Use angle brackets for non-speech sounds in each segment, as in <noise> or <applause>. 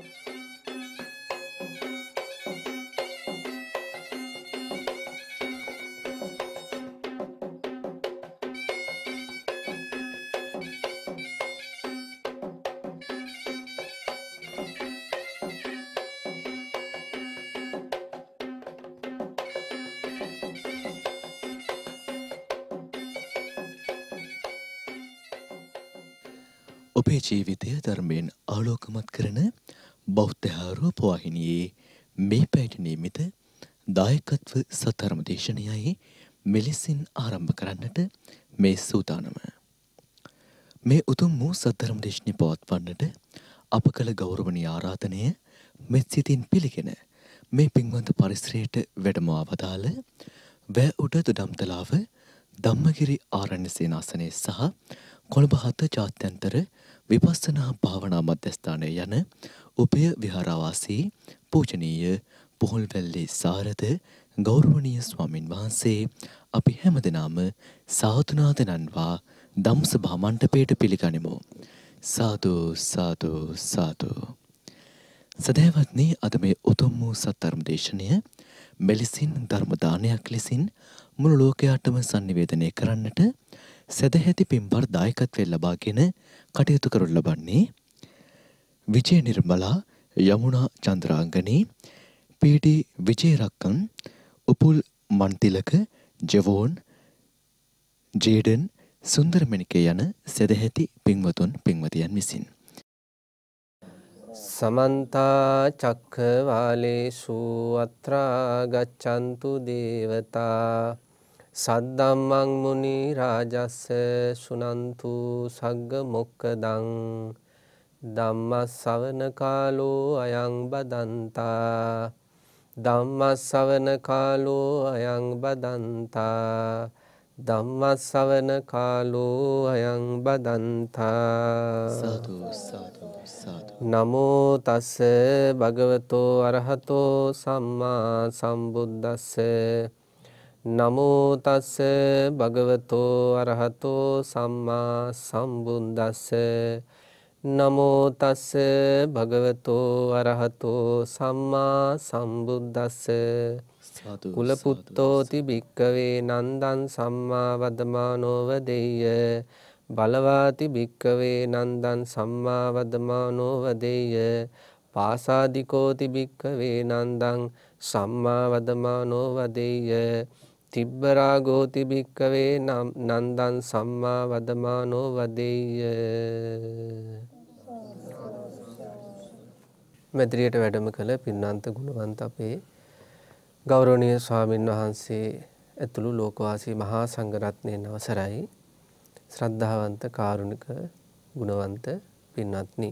ඔබේ ජීවිතය ධර්මයෙන් ආලෝකමත් කරන බෞද්ධ රූපවාහිනියේ මේ පැයට නියමිත දායකත්ව සතරම දේශනයයි මෙලෙසින් ආරම්භ කරන්නට මේ සූදානම. මේ උතුම් වූ සතරම දේශනය පවත්වන්නට අප කළ ගෞරවනීය ආරාධනය මෙත් සිතින් පිළිගෙන මේ පින්වන්ත පරිසරයට වැඩම ආවදාළ වැ උඩ දඩම්තලාව ධම්මගිරි ආරණ්‍ය සේනාසනයේ සහ කොළඹ හත ජාත්‍යන්තර විපස්සනා භාවනා මධ්‍යස්ථානය යන උපය විහාරාවාසී පූජනීය පොහොල්වැල්ලේ සාරද ගෞරවනීය ස්වාමින් වහන්සේ අපි හැමදෙනාම සාතුනාද නන්වා දම්සභා මණ්ඩපයට පිළිගනිමු. සාදු සාදු සාදු. සදෑවත්නි අද මේ උතුම් වූ සත්ධර්ම දේශනය මෙලෙසින් ධර්මදානයක් ලෙසින් මුළු ලෝකයාටම සංනිවේදනය කරන්නට සැදැහැති පින්බර දායකත්වය ලබාගෙන කටයුතු කරු ලබන්නේ විජය නිර්මලා යමුනා චන්ද්‍රාංගනී පීටි විජේරක්කන් උපුල් මන්තිලක ජෙවෝන් ජේඩන් සුන්දරමණික යන සෙදැහැති පින්වතුන් පින්වතියන් විසින්. සමන්තා චක්කවාලේසු අත්‍රා ගච්ඡන්තු දේවතා සද්දම්මං මුනි රාජස්ස සුනන්තු සග්ග මොක්කදං ධම්මස්සවන කාලෝ අයං බදන්තා ධම්මස්සවන කාලෝ අයං බදන්තා ධම්මස්සවන කාලෝ අයං බදන්තා සතු සතු සතු නමෝ තස්ස භගවතෝ අරහතෝ සම්මා සම්බුද්දස්ස නමෝ තස්ස භගවතෝ අරහතෝ සම්මා සම්බුද්දස්ස නමෝ තස් භගවතෝ අරහතෝ සම්මා සම්බුද්දස්ස කුල පුත්තෝති භික්කවේ නන්දං සම්මා වදමානෝව දෙය්‍ය බලවාති භික්කවේ නන්දං සම්මා වදමානෝව දෙය්‍ය පාසාදිකෝති භික්කවේ නන්දං සම්මා වදමානෝව දෙය්‍ය තිබ්බරා ගෝති භික්කවේ නම් නන්දන් සම්මා වදමානෝ වදෙය්‍ය මෙදිරියට වැඩම කළ පින්නන්ත ගුණවන්ත අපේ ගෞරවනීය ස්වාමින් වහන්සේ ඇතුළු ලෝකවාසී මහා සංඝරත්නයන් අවසරයි ශ්‍රද්ධාවන්ත කාරුණික ගුණවන්ත පින්වත්නි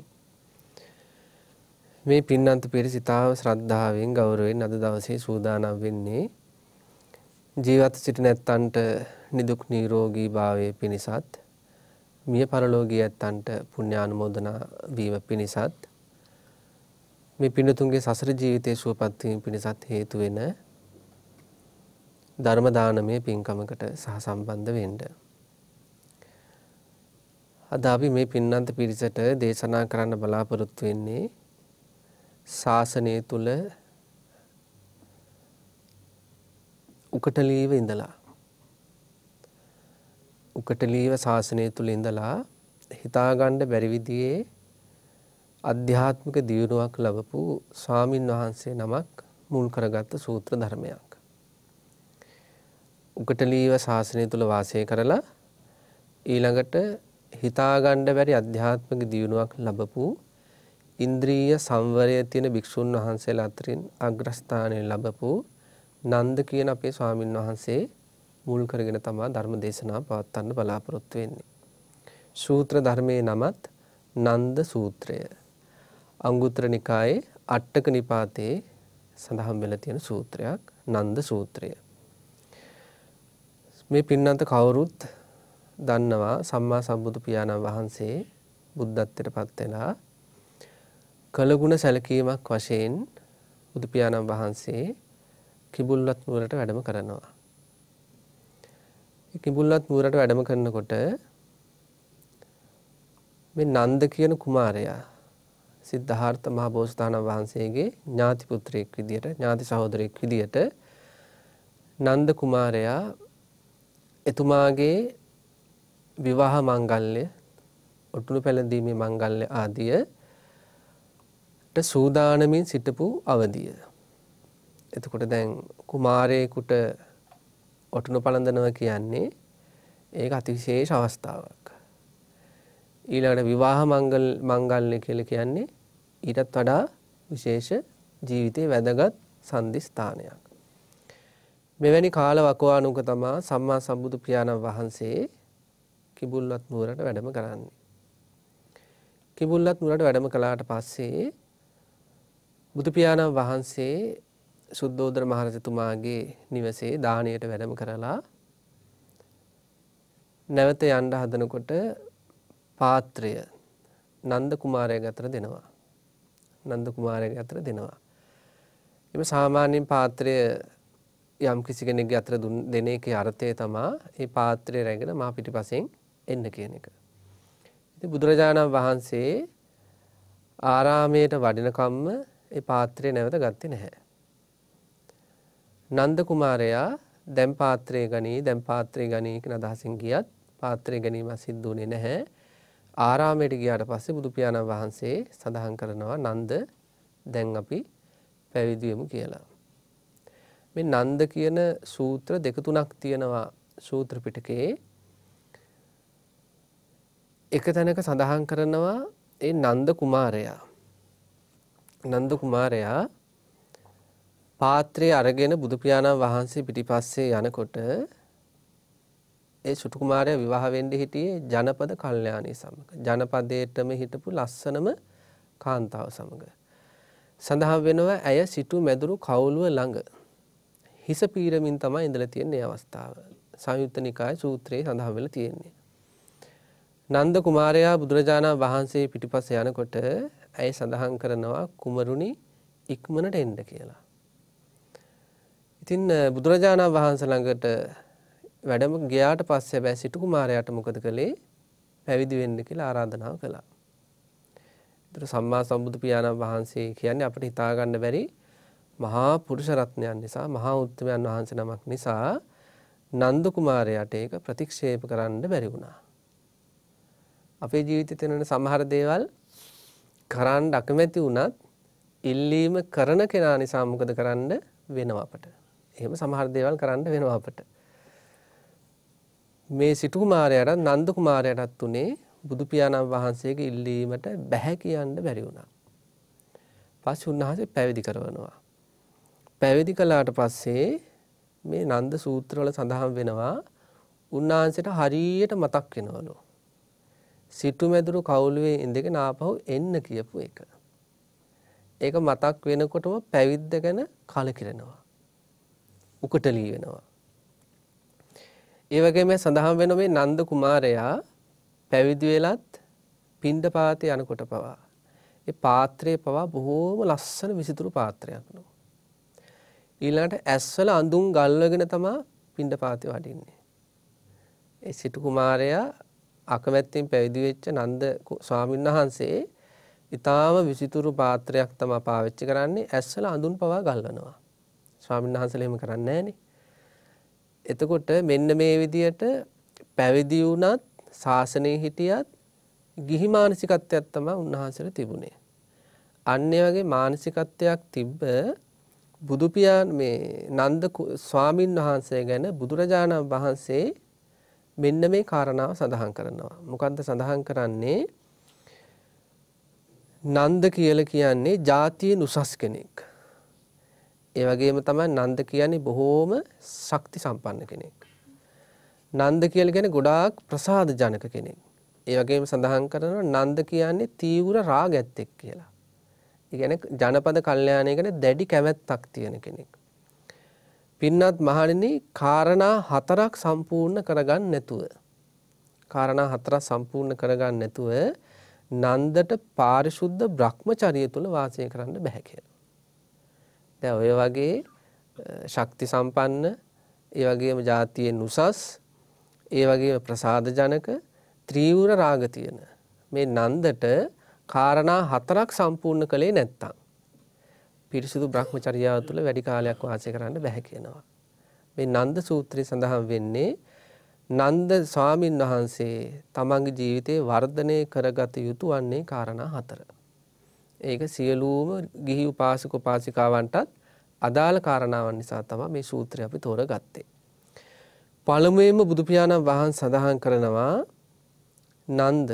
මේ පින්නන්ත පිරිසිතාව ශ්‍රද්ධාවෙන් ගෞරවයෙන් අද දවසේ සූදානම් වෙන්නේ ජීවත් සිටින ඇත්තන්ට නිදුක් නිරෝගී භාවය පිණිසත් මිය පරලෝකී ඇත්තන්ට පුණ්‍යානුමෝදනා වීම පිණිසත් මේ පින්නතුන්ගේ සසර ජීවිතයේ සුවපත් වීම පිණිසත් හේතු වෙන ධර්ම දානමය පින්කමකට සහසම්බන්ධ වෙන්න. අද අපි මේ පින්නන්ත පිරිසට දේශනා කරන්න බලාපොරොත්තු වෙන්නේ ශාසනය තුල උකටලීව ඉඳලා උකටලීව ශාසනය තුළ ඉඳලා හිතාගණ්ඩ බැරිවිදියේ අධ්‍යාත්මික දියුණුවක් ලබපු ස්වාමීන් වහන්සේ නමක් මුල් කරගත්ත සූත්‍ර ධර්මයක්. උකටලීව ශාසනය තුළ වාසය කරලා ඊළඟට හිතාගණ්ඩ බැරි අධ්‍යාත්මික දියුණුවක් ලබපු ඉන්ද්‍රීය සංවරය තියෙන භික්‍ෂූන් වහන්සේලා අතරින් අග්‍රස්ථානය ලබපු නන්ද කියන අපේ ස්වාමින් වහන්සේ මුල් කරගෙන තමා ධර්ම දේශනා පවත්වන්න බලාපොරොත්තු වෙන්නේ. සූත්‍ර ධර්මයේ නමත් නන්ද සූත්‍රය. අංගුත්තර නිකායේ අට්ටක නිපාතේ සඳහන් වෙලා තියෙන සූත්‍රයක් නන්ද සූත්‍රය. මේ පින්නන්ත කවුරුත් දන්නවා සම්මා සම්බුදු පියාණන් වහන්සේ බුද්ධත්වයට පත් වෙලා කළගුණ සැලකීමක් වශයෙන් බුදු පියාණන් වහන්සේ කිඹුල්වත් නුවරට වැඩම කරනවා. කිඹුල්වත් නුවරට වැඩම කරනකොට මේ නන්ද කියන කුමාරයා සිද්ධාර්ථ මහ බෝසතාණන් වහන්සේගේ ඥාති පුත්‍රයෙක් විදියට ඥාති සහෝදරයෙක් විදියට නන්ද කුමාරයා එතුමාගේ විවාහ මංගල්‍ය ඔටුනු පැළඳීමේ මංගල්‍ය ආදිය සූදානමින් සිටපු අවධිය එතකොට දැන් කුමාරයෙකුට ඔටුනු පළඳනවා කියන්නේ ඒක අතිවිශේෂ අවස්ථාවක්. ඊළඟට විවාහ මංගල මංගල්‍ය කියලා කියන්නේ ඊටත් වඩා විශේෂ ජීවිතයේ වැදගත් සම්දිස්ථානයක්. මෙවැනි කාල වකවානුක තමා සම්මා සම්බුදු පියාණන් වහන්සේ කිඹුල්වත් නුවරට වැඩම කරන්නේ. කිඹුල්වත් නුවරට වැඩම කළාට පස්සේ බුදු පියාණන් වහන්සේ සුද්ධෝදර මහරජතුමාගේ නිවසේ දානයට වැඩම කරලා නැවත යන්න හදනකොට පාත්‍රය නන්ද කුමාරය ගතර දෙනවා. නන්ද කුමාරය ගතර දෙනවා. එම සාමාන්‍යයෙන් පාත්‍රය යම් කිසි කෙනෙක් අතර දෙන එක අර්ථය තමා ඒ පාත්‍රය රැගෙන මා පිටිපසෙන් එන්න කියන එක. ඉතින් බුදුරජාණන් වහන්සේ ආරාමයට වඩිනකම්ම ඒ පාත්‍රය නැවත ගත්තේ නැහැ. නන්ද කුමාරයා දැන් පාත්‍රය ගනී දැන් පාත්‍රය ගනී කියන අදහසින් ගියත් පාත්‍රය ගැනීම සිද්ධ වුණේ නැහැ. ආරාමයට ගියාට පස්සේ බුදු පියාණන් වහන්සේ සඳහන් කරනවා නන්ද දැන් අපි පැවිදි වෙමු කියලා. මේ නන්ද කියන සූත්‍ර දෙක තුනක් තියෙනවා සූත්‍ර පිටකයේ. එක තැනක සඳහන් කරනවා ඒ නන්ද කුමාරයා. නන්ද කුමාරයා පාත්‍රය අරගෙන බුදු පියාණන් වහන්සේ පිටිපස්සේ යනකොට ඒ සුටු කුමාරයා විවාහ වෙන්න හිටියේ ජනපද කල්යාණී සමග. ජනපදයේටම හිටපු ලස්සනම කාන්තාව සමග. සඳහන් වෙනවා ඇය සිටු මැදුරු කවුළුව ළඟ. හිස පීරමින් තමයි ඉඳලා තියෙන්නේ අවස්ථාව. සංයුත්ත නිකාය සූත්‍රයේ සඳහන් වෙලා තියෙන්නේ. නන්ද කුමාරයා බුදුරජාණන් වහන්සේ පිටිපස්ස යනකොට ඇය සඳහන් කරනවා කුමරුනි ඉක්මනට එන්න කියලා. ඉතින් බුදුරජාණන් වහන්සේ ළඟට වැඩම ගියාට පස්සේ බෑ සිටු කුමාරයාට මොකද කළේ? පැවිදි වෙන්න කියලා ආරාධනාව කළා. ඒතර සම්මා සම්බුදු පියාණන් වහන්සේ කියන්නේ අපිට හිතා ගන්න බැරි මහා පුරුෂ රත්නයන් නිසා මහා උත්තරයන් වහන්සේ නමක් නිසා නන්ද කුමාරයාට ඒක ප්‍රතික්ෂේප කරන්න බැරි වුණා. අපේ ජීවිතේ තියෙන සමහර දේවල් කරන්න අකමැති වුණත් ඉල්ලීම කරන කෙනා නිසා මොකද කරන්න වෙනවා අපට. එහෙම සමහර දේවල් කරන්න වෙනවා අපට. මේ සිටු කුමාරයාට නන්ද කුමාරයාටත් උනේ බුදු පියාණන් වහන්සේගේ ඉල්ලීමට බැහැ කියන්න බැරි වුණා. පස්සේ උන්වහන්සේ පැවිදි කරනවා. පැවිදි කළාට පස්සේ මේ නන්ද සූත්‍රවල සඳහන් වෙනවා උන්වහන්සේට හරියට මතක් වෙනවලු. සිටු මැදුරු කවුළුවේ ඉඳගෙන ආපහු එන්න කියපු එක. ඒක මතක් වෙනකොටම පැවිද්ද ගැන කලකිරෙනවා. උකටලී වෙනවා. ඒ වගේම සඳහන් වෙන මේ නන්ද කුමාරයා පැවිදි වෙලත් පිණ්ඩපාතේ යනකොට පවා ඒ පාත්‍රය පවා බොහෝම ලස්සන විසිතුරු පාත්‍රයක් නෝ. ඊළඟට ඇස්වල අඳුන් ගල්වගෙන තමා පිණ්ඩපාතේ වඩින්නේ. ඒ සිටු කුමාරයා අකමැත්තෙන් පැවිදි වෙච්ච නන්ද ස්වාමීන් වහන්සේ ඊටාම විසිතුරු පාත්‍රයක් තමා පාවිච්චි කරන්නේ ඇස්වල අඳුන් පවා ගල්වනවා. ස්වාමීන් වහන්සේලා එහෙම කරන්නේ නැහනේ. එතකොට මෙන්න මේ විදියට පැවිදි වුණත් ශාසනයේ හිටියත් ගිහි මානසිකත්වයක් තමයි උන්වහන්සේට තිබුණේ. අන්න වගේ මානසිකත්වයක් තිබ්බ බුදු මේ නන්ද ස්වාමින් වහන්සේ ගැන බුදුරජාණන් වහන්සේ මෙන්න මේ කාරණාව සඳහන් කරනවා. මොකද්ද සඳහන් කරන්නේ? නන්ද කියලා කියන්නේ ජාතියේ උසස් කෙනෙක්. ඒ වගේම තමයි නන්ද කියන්නේ බොහෝම ශක්ති සම්පන්න කෙනෙක්. නන්ද කියලා කියන්නේ ගොඩාක් ප්‍රසාද ජනක කෙනෙක්. ඒ වගේම සඳහන් කරනවා නන්ද කියන්නේ තීව්‍ර රාගයත් එක් කියලා. ඒ කියන්නේ ජනපද කල්යාණය ගැන දැඩි කැමැත්තක් තියෙන කෙනෙක්. පින්නත් මහණෙනි කාරණා හතරක් සම්පූර්ණ කරගන්න නැතුව කාරණා හතරක් සම්පූර්ණ කරගන්න නැතුව නන්දට පාරිශුද්ධ Brahmacharya තුල වාසය කරන්න බෑ කියලා. දැන් ඔය වගේ ශක්ති සම්පන්න ඒ වගේම જાතියෙන් උසස් ඒ වගේම ප්‍රසාද ජනක ත්‍රිවුර රාග තියෙන මේ නන්දට කාරණා හතරක් සම්පූර්ණ කළේ නැත්තම් පිරිසුදු භ්‍රමචර්යාව තුළ වැඩි කාලයක් වාසය කරන්න බැහැ කියනවා. මේ නන්ද සූත්‍රය සඳහන් වෙන්නේ නන්ද ස්වාමින් වහන්සේ තමන්ගේ ජීවිතේ වර්ධනය කරගත යුතු වන්නේ කාරණා හතර. ඒක සියලූම ගිහි උපාසක උපාසිකාවන්ටත් අදාළ කාරණාවන් නිසා තමයි මේ සූත්‍රය අපි තෝරගත්තේ. පළමුවෙන්ම බුදු පියාණන් වහන්සේ සඳහන් කරනවා නන්ද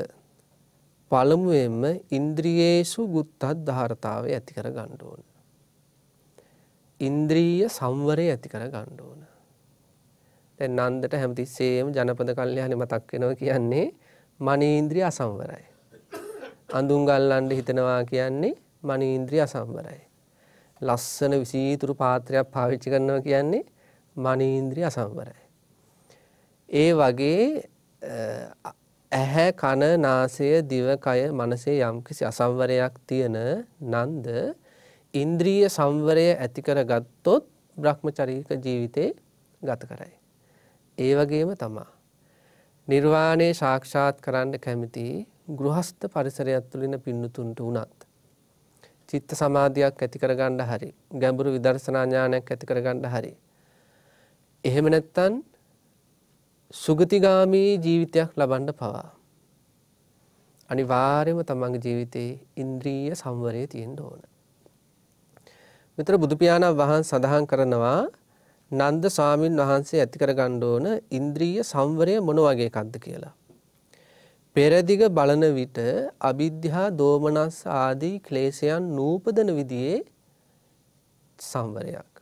පළමුවෙන්ම ඉන්ද්‍රියේසු ගුත්තත් ධාරතාවය ඇති කර ගන්න ඕන. ඉන්ද්‍රීය සංවරය ඇති කර ගන්න ඕන. දැන් නන්දට හැමතිස්සෙම ජනපද කල්යාණි මතක් වෙනවා කියන්නේ මනේන්ද්‍රිය අසංවරයි. අඳුන් ගල්ලන්ඩ හිතනවා කියන්නේ මනීන්ද්‍රිය අසම්බරයි. ලස්සන විසීතුරු පාත්‍රයක් පාවිච්චි කරනවා කියන්නේ මනීන්ද්‍රිය අසම්බරයි. ඒ වගේ ඇහැ කන නාසය දිවකය මනසේ යම්කිසි අසම්වරයක් තියෙන නන්ද ඉන්ද්‍රීය සම්වරය ඇතිකර ගත්තොත් බ්‍රහ්මචරීක ජීවිතේ ගත කරයි. ඒ වගේම තමා. නිර්වාණය සාක්ෂාත් කරන්න කැමිති ගෘහස්ත පරිසරයක් තුළින පින්නතුන්ට වුණත්. චිත්ත සමාධයක් ඇතිකරගණ්ඩ හරි ගැඹුරු විදර්ශනාඥානයක් ඇතිකරගණ්ඩ හරි. එහෙම නැත්තන් සුගතිගාමී ජීවිතයක් ලබන්ඩ පවා. අනි වාර්යම තමන්ගේ ජීවිතයේ ඉන්ද්‍රීය සම්වරය තියෙන්ට ඕන. මෙතර බුදුපාණන් වහන් සඳහන් කරනවා නන්ද ස්වාමීන් වහන්සේ ඇතිකර ගණ්ඩ ඕන ඉන්ද්‍රීය සම්වරය මොන වගේ කක්ද කියලා. පෙරදිග බලන විට අවිද්‍යා දෝමනස් ආදී ක්ලේශයන් නූපදන විදිහේ සංවරයක්.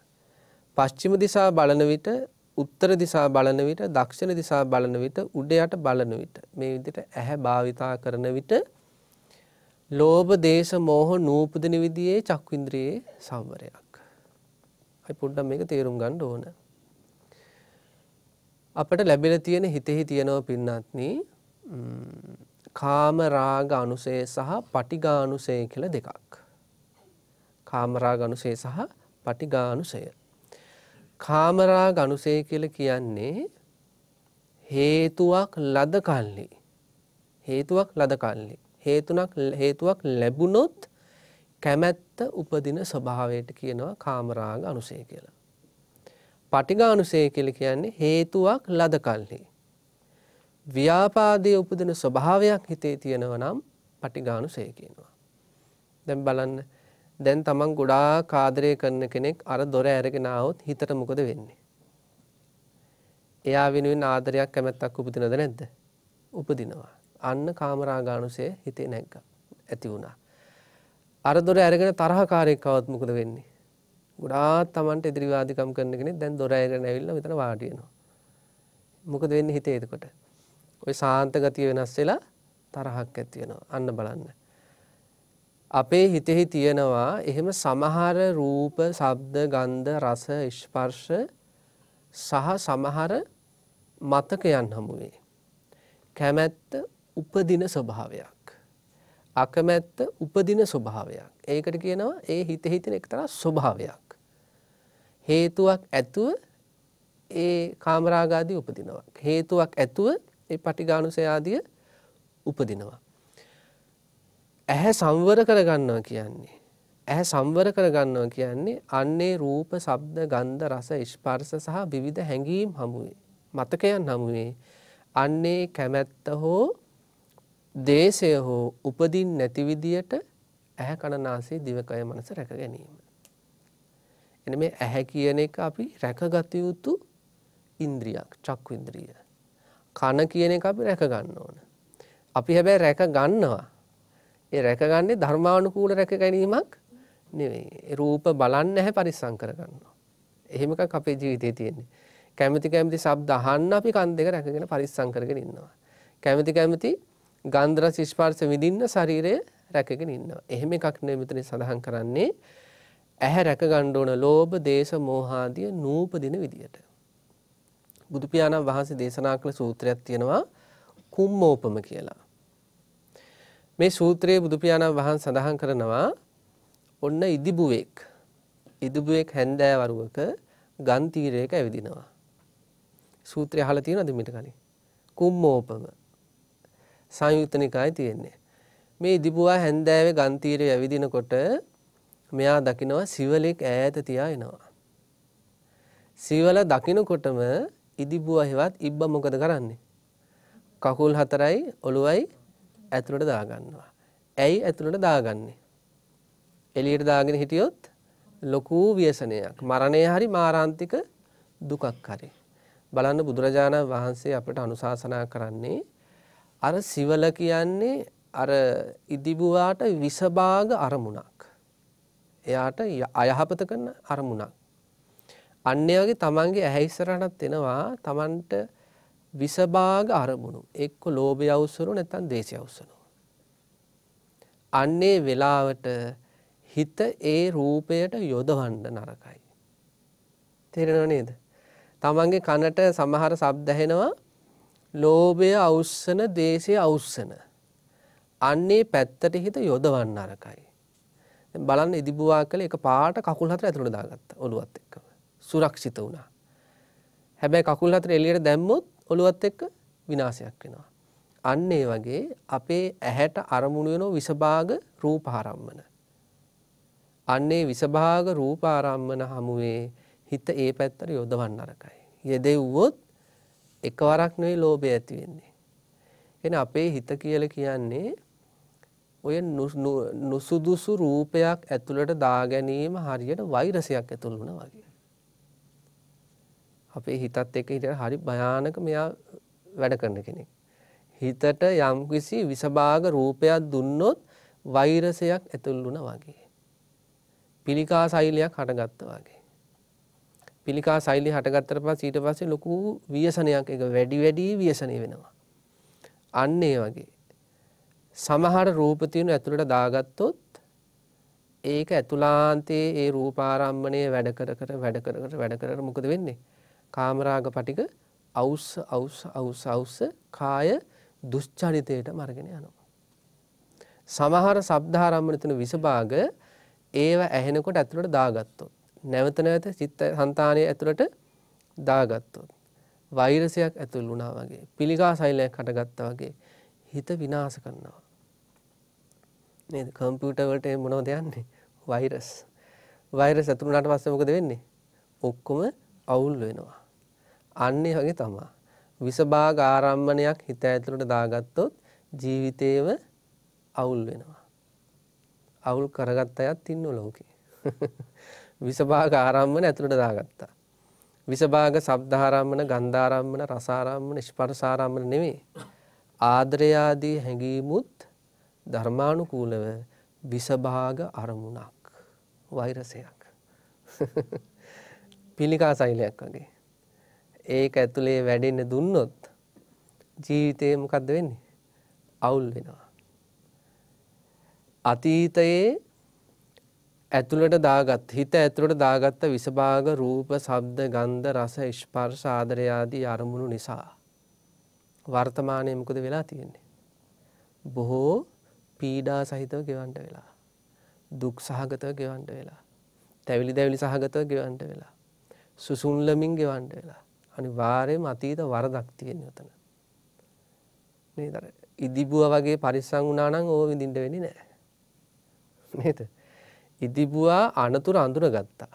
පශ්චිම දිසා බලන විට උත්තර දිසා බලන විට දක්ෂිණ දිසා බලන විට උඩ යට බලන විට මේ විදිහට ඇහැ භාවිතා කරන විට ලෝභ දේශ මෝහ නූපදින විදිහේ චක්වින්ද්‍රියේ සංවරයක්. අපි පොඩ්ඩක් මේක තේරුම් ගන්න ඕන. අපිට ලැබිලා තියෙන හිතෙහි තියෙනව පින්නත්නි කාමරාග අනුසේ සහ පටිගානුසේ කළ දෙකක්. කාමරාග අනුසේ සහ පටිගානුසය. කාමරාග අනුසේ කියල කියන්නේ හේතුවක් ලද කල්ලි. හේතුවක් ලද කල්ලි. හේතුනක් හේතුවක් ලැබුණොත් කැමැත්ත උපදින ස්වභාවයට කියනවා කාමරාග අනුසේ කියලා. පටිගානුසේ කියල කියන්නේ හේතුවක් ලද කල්හි. ව්‍යාපාදයේ උපදින ස්වභාවයක් හිතේ තියෙනව නම් පටිගානුසය කියනවා. දැන් බලන්න දැන් තමන් ගොඩා කාදරය කරන කෙනෙක් අර දොර ඇරගෙන આવොත් හිතට මොකද වෙන්නේ? එයා වෙනුවෙන් ආදරයක් කැමැත්තක් උපදිනද නැද්ද? උපදිනවා. අන්න කාමරාගානුසය හිතේ නැග්ග ඇති වුණා. අර දොර ඇරගෙන තරහකාරයෙක් આવොත් මොකද වෙන්නේ? ගොඩාක් Tamanට ඉදිරිවාදිකම් කරන කෙනෙක් දැන් දොර ඇරගෙන ඇවිල්ලා මෙතන වාඩි වෙනවා. මොකද වෙන්නේ හිතේ එතකොට? ඔය සාන්ත ගතිය වෙනස් වෙලා තරහක් ඇති වෙනවා. අන්න බලන්න. අපේ හිතෙහි තියෙනවා එහෙම සමහර රූප, ශබ්ද, ගන්ධ, රස, ස්පර්ශ සහ සමහර මතකයන් හමු වේ. කැමැත්ත උපදින ස්වභාවයක්. අකමැත්ත උපදින ස්වභාවයක්. ඒකට කියනවා ඒ හිත හිතෙන එක්තරා ස්වභාවයක්. හේතුවක් ඇතුව ඒ කාමරාගාදී උපදිනවා. හේතුවක් ඇතුව ඒ පටිගානුසය ආදිය උපදිනවා. ඇහැ සංවර කරගන්නවා කියන්නේ. ඇහැ සංවර කරගන්නවා කියන්නේ අන්නේ රූප ශබ්ද ගන්ධ රස ස්පර්ශ සහ විවිධ හැඟීම් හමුවේ. මතකයන් හමුවේ අන්නේ කැමැත්ත හෝ දේශය හෝ උපදින් නැති විදියට ඇහැ කණනාසේ දිවකය මනස රැක ගැනීම. එන මේ ඇහැ කියන එක අපි රැකගත යුතු ඉන්ද්‍රියක් චක්කු ඉන්ද්‍රිය. කන කියන එක අපි රැක ගන්න ඕන. අපි හැබැයි රැක ගන්නවා. ඒ රැකගන්නේ ධර්මානුකූල රැක ගැනීමක් නෙවෙයි. රූප බලන්න නැහැ පරිස්සම් කරගන්නවා. එහෙම එකක් අපේ ජීවිතේ තියෙන්නේ. කැමති කැමති ශබ්ද අහන්න අපි කන් දෙක රැකගෙන පරිස්සම් කරගෙන ඉන්නවා. කැමති කැමති ගන්ධ රස ස්පර්ශ විඳින්න ශරීරය රැකගෙන ඉන්නවා. එහෙම එකක් නෙවෙයි මෙතන සඳහන් කරන්නේ. ඇහැ රැක ගන්න ඕන ලෝභ, දේශ, මෝහ ආදී නූපදින විදියට. බුදු පියාණන් වහන්සේ දේශනා කළ සූත්‍රයක් තියෙනවා කුම්මෝපම කියලා. මේ සූත්‍රයේ බුදු පියාණන් වහන්සේ සඳහන් කරනවා ඔන්න ඉදිබුවෙක් ඉදිබුවෙක් හැන්දෑවරුවක ගන් තීරයක ඇවිදිනවා. සූත්‍රය අහලා තියෙනවද මිට කලින්? කුම්මෝපම සංයුක්ත නිකායේ තියෙන්නේ. මේ ඉදිබුවා හැන්දෑවේ ගන් තීරය ඇවිදිනකොට මෙයා දකිනවා සිවලෙක් ඈත තියා එනවා. සිවල දකිනකොටම ඉදිබුවා හෙවත් ඉබ්බ මොකද කරන්නේ? කකුල් හතරයි ඔළුවයි ඇතුළට දාගන්නවා. ඇයි ඇතුළට දාගන්නේ? එළියට දාගෙන හිටියොත් ලොකු ව්‍යසනයක්. මරණය හරි මාරාන්තික දුකක් හරි. බලන්න බුදුරජාණන් වහන්සේ අපට අනුශාසනා කරන්නේ අර සිවල කියන්නේ අර ඉදිබුවාට විසභාග අරමුණක්. එයාට අයහපත කරන අරමුණක්. අන්න ඒ වගේ තමන්ගේ ඇහැ ඉස්සරහටත් එනවා තමන්ට විසභාග අරමුණු එක්ක ලෝභය අවසරු නැත්නම් දේශය අවසරු. අන්නේ වෙලාවට හිත ඒ රූපයට යොදවන්න නරකයි. තේරෙනව නේද? තමන්ගේ කනට සමහර ශබ්ද ඇහෙනවා ලෝභය අවුස්සන, දේශය අවුස්සන. අන්නේ පැත්තට හිත යොදවන්න නරකයි. බලන්න ඉදිබුවා කළ එක පාට කකුල් හතර ඇතුළට දාගත්තා ඔළුවත් එක්කම. සුරක්ෂිත වුණා. හැබැයි කකුල් හතර එළියට දැම්මොත් ඔළුවත් එක්ක විනාශයක් වෙනවා. අන්න ඒ වගේ අපේ ඇහැට අරමුණු වෙන විසභාග රූපාරම්මන. අන්නේ විසභාග රූපාරම්මන හමුවේ හිත ඒ පැත්තට යොදවන්න අරකයි. යෙදෙව්වොත් එකවරක් නෙවෙයි ලෝභය ඇති වෙන්නේ. එන අපේ හිත කියලා කියන්නේ ඔය නුසුදුසු රූපයක් ඇතුළට දා ගැනීම හරියට වෛරසයක් ඇතුළු වුණා වගේ. අපේ හිතත් එක්ක හිටියන හරි භයානක මෙයා වැඩ කරන කෙනෙක්. හිතට යම්කිසි විසභාග රූපයක් දුන්නොත් වෛරසයක් ඇතුල් වුණා වගේ. පිළිකා සෛලයක් හටගත්තා වගේ. පිළිකා සෛලිය හටගත්තට පස්සේ ඊට පස්සේ ලොකු ව්‍යසනයක් එක වැඩි වැඩි ව්‍යසනය වෙනවා. අන්න ඒ වගේ. සමහර රූප තියෙන ඇතුළට දාගත්තොත් ඒක ඇතුලාන්තයේ ඒ රූපාරම්මණය වැඩ කර කර වැඩ කර කර වැඩ කර කර මොකද වෙන්නේ? කාමරාග පටික අවුස්ස අවුස් අවුස් අවුස්ස කාය දුෂ්චරිතයට මර්ගෙන යනවා. සමහර සබ්ධාරම්මණතන විසභාග ඒව ඇහෙනකොට ඇතුළට දාගත්තොත්. නැවත නැවත සිත්ත සන්තානය ඇතුළට දාගත්තොත්. වෛරසයක් ඇතුල් වුණා වගේ පිළිකා සෛලයක් කටගත්තා වගේ හිත විනාස කරනවා. නේද කම්පියුටර්වලට මොනවද යන්නේ වෛරස් වෛරස් ඇතුළු වුණාට පස්සේ මොකද වෙන්නේ ඔක්කොම අවුල් වෙනවා අන්නේ වගේ තමා. විසභාග ආරම්භණයක් හිත ඇතුළට දාගත්තොත් ජීවිතේව අවුල් වෙනවා. අවුල් කරගත් අයත් ඉන්න ලෝකේ. <laughs> විසභාග ආරම්භන ඇතුළට දාගත්තා. විසභාග ශබ්දාරම්මන, ගන්ධාරම්මන, රසාරම්මන, ස්පර්ශාරම්මන නෙවෙයි. ආදරය ආදී හැඟීමුත් ධර්මානුකූලව විසභාග අරමුණක් වෛරසයක්. <laughs> පිළිකා සෛලයක් වගේ. ඒක ඇතුලේ වැඩෙන්න දුන්නොත් ජීවිතේ මොකක්ද වෙන්නේ? අවුල් වෙනවා. අතීතයේ ඇතුළට දාගත් හිත ඇතුළට දාගත්ත විසභාග රූප ශබ්ද ගන්ධ රස ස්පර්ශ ආදරය ආදී අරමුණු නිසා වර්තමානයේ මොකද වෙලා තියෙන්නේ බොහෝ පීඩා සහිතව ගෙවන්න වෙලා දුක් සහගතව ගෙවන්න වෙලා තැවිලි දැවිලි සහගතව ගෙවන්න වෙලා සුසුන්ලමින් ගෙවන්න වෙලා අනිවාර්යයෙන්ම අතීත වරදක් තියෙන උතන. නේද? ඉදිබුව වගේ පරිස්සම් වුණා නම් ඕව විඳින්න වෙන්නේ නැහැ. නේද? ඉදිබුවා අනතුරු අඳුරගත්තා.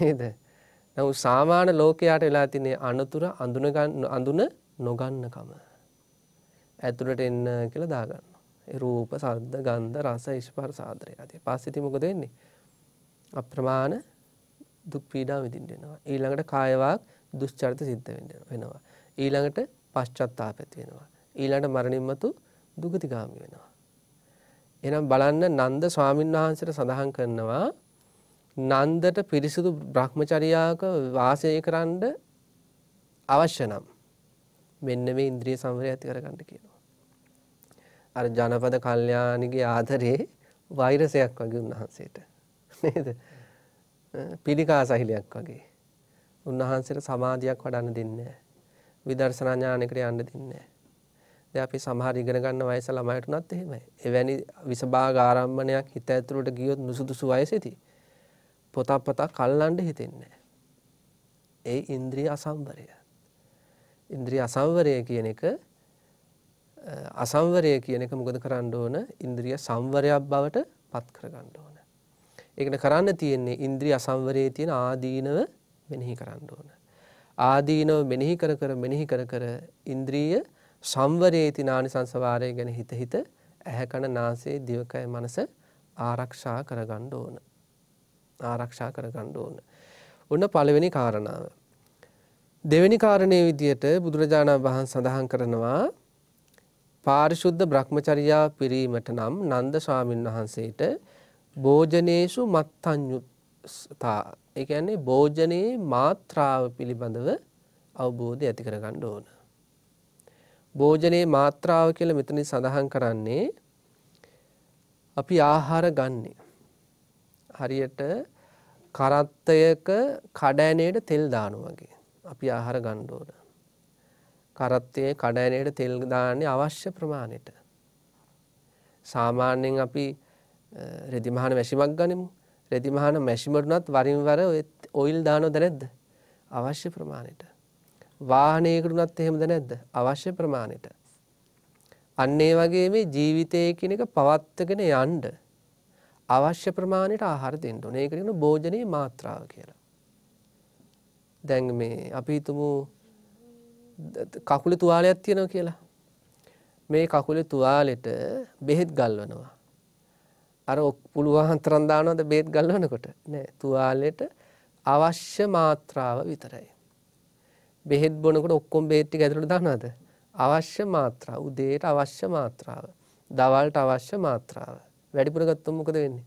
නේද? නමුත් සාමාන්‍ය ලෝකයාට වෙලා තින්නේ අනතුරු අඳුන අඳුන නොගන්නකම. ඇතුළට එන්න කියලා දාගන්නවා. ඒ රූප, ශබ්ද, ගන්ධ, රස, ස්පර්ශ, ආද්‍රය. ඊට පස්සේ ඉතින් මොකද වෙන්නේ? අප්‍රමාණ දුක් පීඩා විඳින්න වෙනවා. ඊළඟට කාය වාග් දුෂ්චරිත සිද්ධ වෙනවා. ඊළඟට පශ්චත්තාප ඇති වෙනවා. ඊළඟට මරණින් මතු දුගතිගාමි වෙනවා. එහෙනම් බලන්න නන්ද ස්වාමීන් වහන්සේට සඳහන් කරනවා නන්දට පිරිසිදු භ්‍රමචරියාවක වාසය කරන්න අවශ්‍ය නම් මෙන්න මේ ඉන්ද්‍රිය සංවරය ඇති කරගන්න කියනවා. අර ජනපද කල්යාණිගේ ආදරේ වෛරසයක් වගේ උන්වහන්සේට. නේද? පිළිකා සහිලයක් වගේ. උන්වහන්සේට සමාධියක් වඩන්න දෙන්නේ විදර්ශනා ඥානයකට යන්න දෙන්නේ දැන් අපි සමහර ඉගෙන ගන්න වයස ළමයට උනත් එහෙමයි. එවැනි විසභාග ආරම්භණයක් හිත ඇතුළට ගියොත් නුසුදුසු වයසේදී පොතක් පතක් කල්ලන්න හිතෙන්නේ ඒ ඉන්ද්‍රිය අසම්වරය. ඉන්ද්‍රිය අසම්වරය කියන එක අසම්වරය කියන එක මොකද කරන්න ඕන? ඉන්ද්‍රිය සංවරයක් බවට පත් කරගන්න ඕන. ඒකට කරන්න තියෙන්නේ ඉන්ද්‍රිය අසංවරයේ තියෙන ආදීනව මෙනෙහි කරන්න ඕන. ආදීනව මෙනෙහි කර කර මෙනෙහි කර කර ඉන්ද්‍රිය සංවරයේ තියෙන ආනිසංසවාරය ගැන හිත හිත ඇහැ කන නාසය දිවකය මනස ආරක්ෂා කරගන්න ඕන. ආරක්ෂා කරගන්න ඕන. ඔන්න පළවෙනි කාරණාව. දෙවෙනි කාරණේ විදියට බුදුරජාණන් වහන්සේ සඳහන් කරනවා පාරිශුද්ධ Brahmacharya පිරීමට නම් නන්ද ස්වාමින් වහන්සේට භෝජනේසු මත්තඤ්ඤුතා ඒ කියන්නේ භෝජනයේ මාත්‍රාව පිළිබඳව අවබෝධය ඇති කරගන්න ඕන. භෝජනයේ මාත්‍රාව කියලා මෙතන සඳහන් කරන්නේ අපි ආහාර ගන්නෙ. හරියට කරත්තයක කඩෑනේට තෙල් දානවා වගේ. අපි ආහාර ගන්න ඕන. කරත්තයේ කඩෑනේට තෙල් දාන්නේ අවශ්‍ය ප්‍රමාණයට. සාමාන්‍යයෙන් අපි රෙදිමහන මැෂිමක් ගනිමු. රෙදිමහන මැෂිමටුණත් වරින් වර ඔයිල් දානොද නැද්ද? අවශ්‍ය ප්‍රමාණයට. වාහනයකටුණත් එහෙමද නැද්ද? අවශ්‍ය ප්‍රමාණයට. අන්න ඒ වගේ මේ ජීවිතයේ කියන එක පවත්වාගෙන යන්න අවශ්‍ය ප්‍රමාණයට ආහාර දෙන්න ඕනේ. ඒකට කියන භෝජනයේ මාත්‍රාව කියලා. දැන් මේ අපි හිතමු කකුලේ තුවාලයක් තියෙනවා කියලා. මේ කකුලේ තුවාලෙට බෙහෙත් ගල්වනවා. අර පුළුවන් තරම් දානවද බේත් ගල්වනකොට නෑ තුවාලෙට අවශ්‍ය මාත්‍රාව විතරයි බෙහෙත් බොනකොට ඔක්කොම බේත් ටික ඇතුළට දානවද අවශ්‍ය මාත්‍රාව උදේට අවශ්‍ය මාත්‍රාව දවල්ට අවශ්‍ය මාත්‍රාව වැඩිපුර ගත්තොත් මොකද වෙන්නේ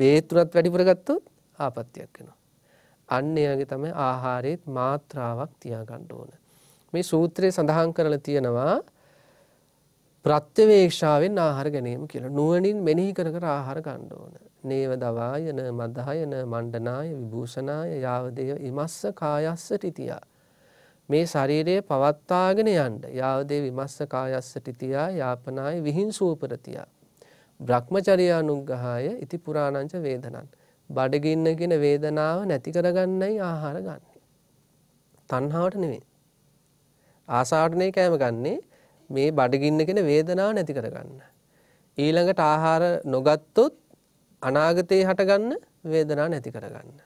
බේත් උනත් වැඩිපුර ගත්තොත් ආපත්‍යක් වෙනවා අන්න එයාගේ තමයි ආහාරයේ මාත්‍රාවක් තියාගන්න ඕන මේ සූත්‍රයේ සඳහන් කරලා තියෙනවා ප්‍රත්‍යවේක්ෂාවෙන් ආහාර ගැනීම කියලා. නුවණින් මෙනෙහි කර කර ආහාර ගන්න ඕන. නේව දවායන මදහයන මණ්ඩනාය විභූෂණාය යාවදේව ඉමස්ස කායස්ස ටිතියා. මේ ශරීරයේ පවත්වාගෙන යන්න යාවදේ විමස්ස කායස්ස ටිතියා යාපනාය විහිංසූපරතියා. බ්‍රහ්මචරියානුග්ගහාය ඉති පුරාණංච වේදනන්. බඩගින්න කියන වේදනාව නැති කරගන්නයි ආහාර ගන්න. තණ්හාවට නෙවෙයි. ආසාවටනේ කෑම ගන්නේ මේ බඩගින්න කෙන වේදනාව නැති කරගන්න. ඊළඟට ආහාර නොගත්තොත් අනාගතයේ හටගන්න වේදනා නැති කරගන්න.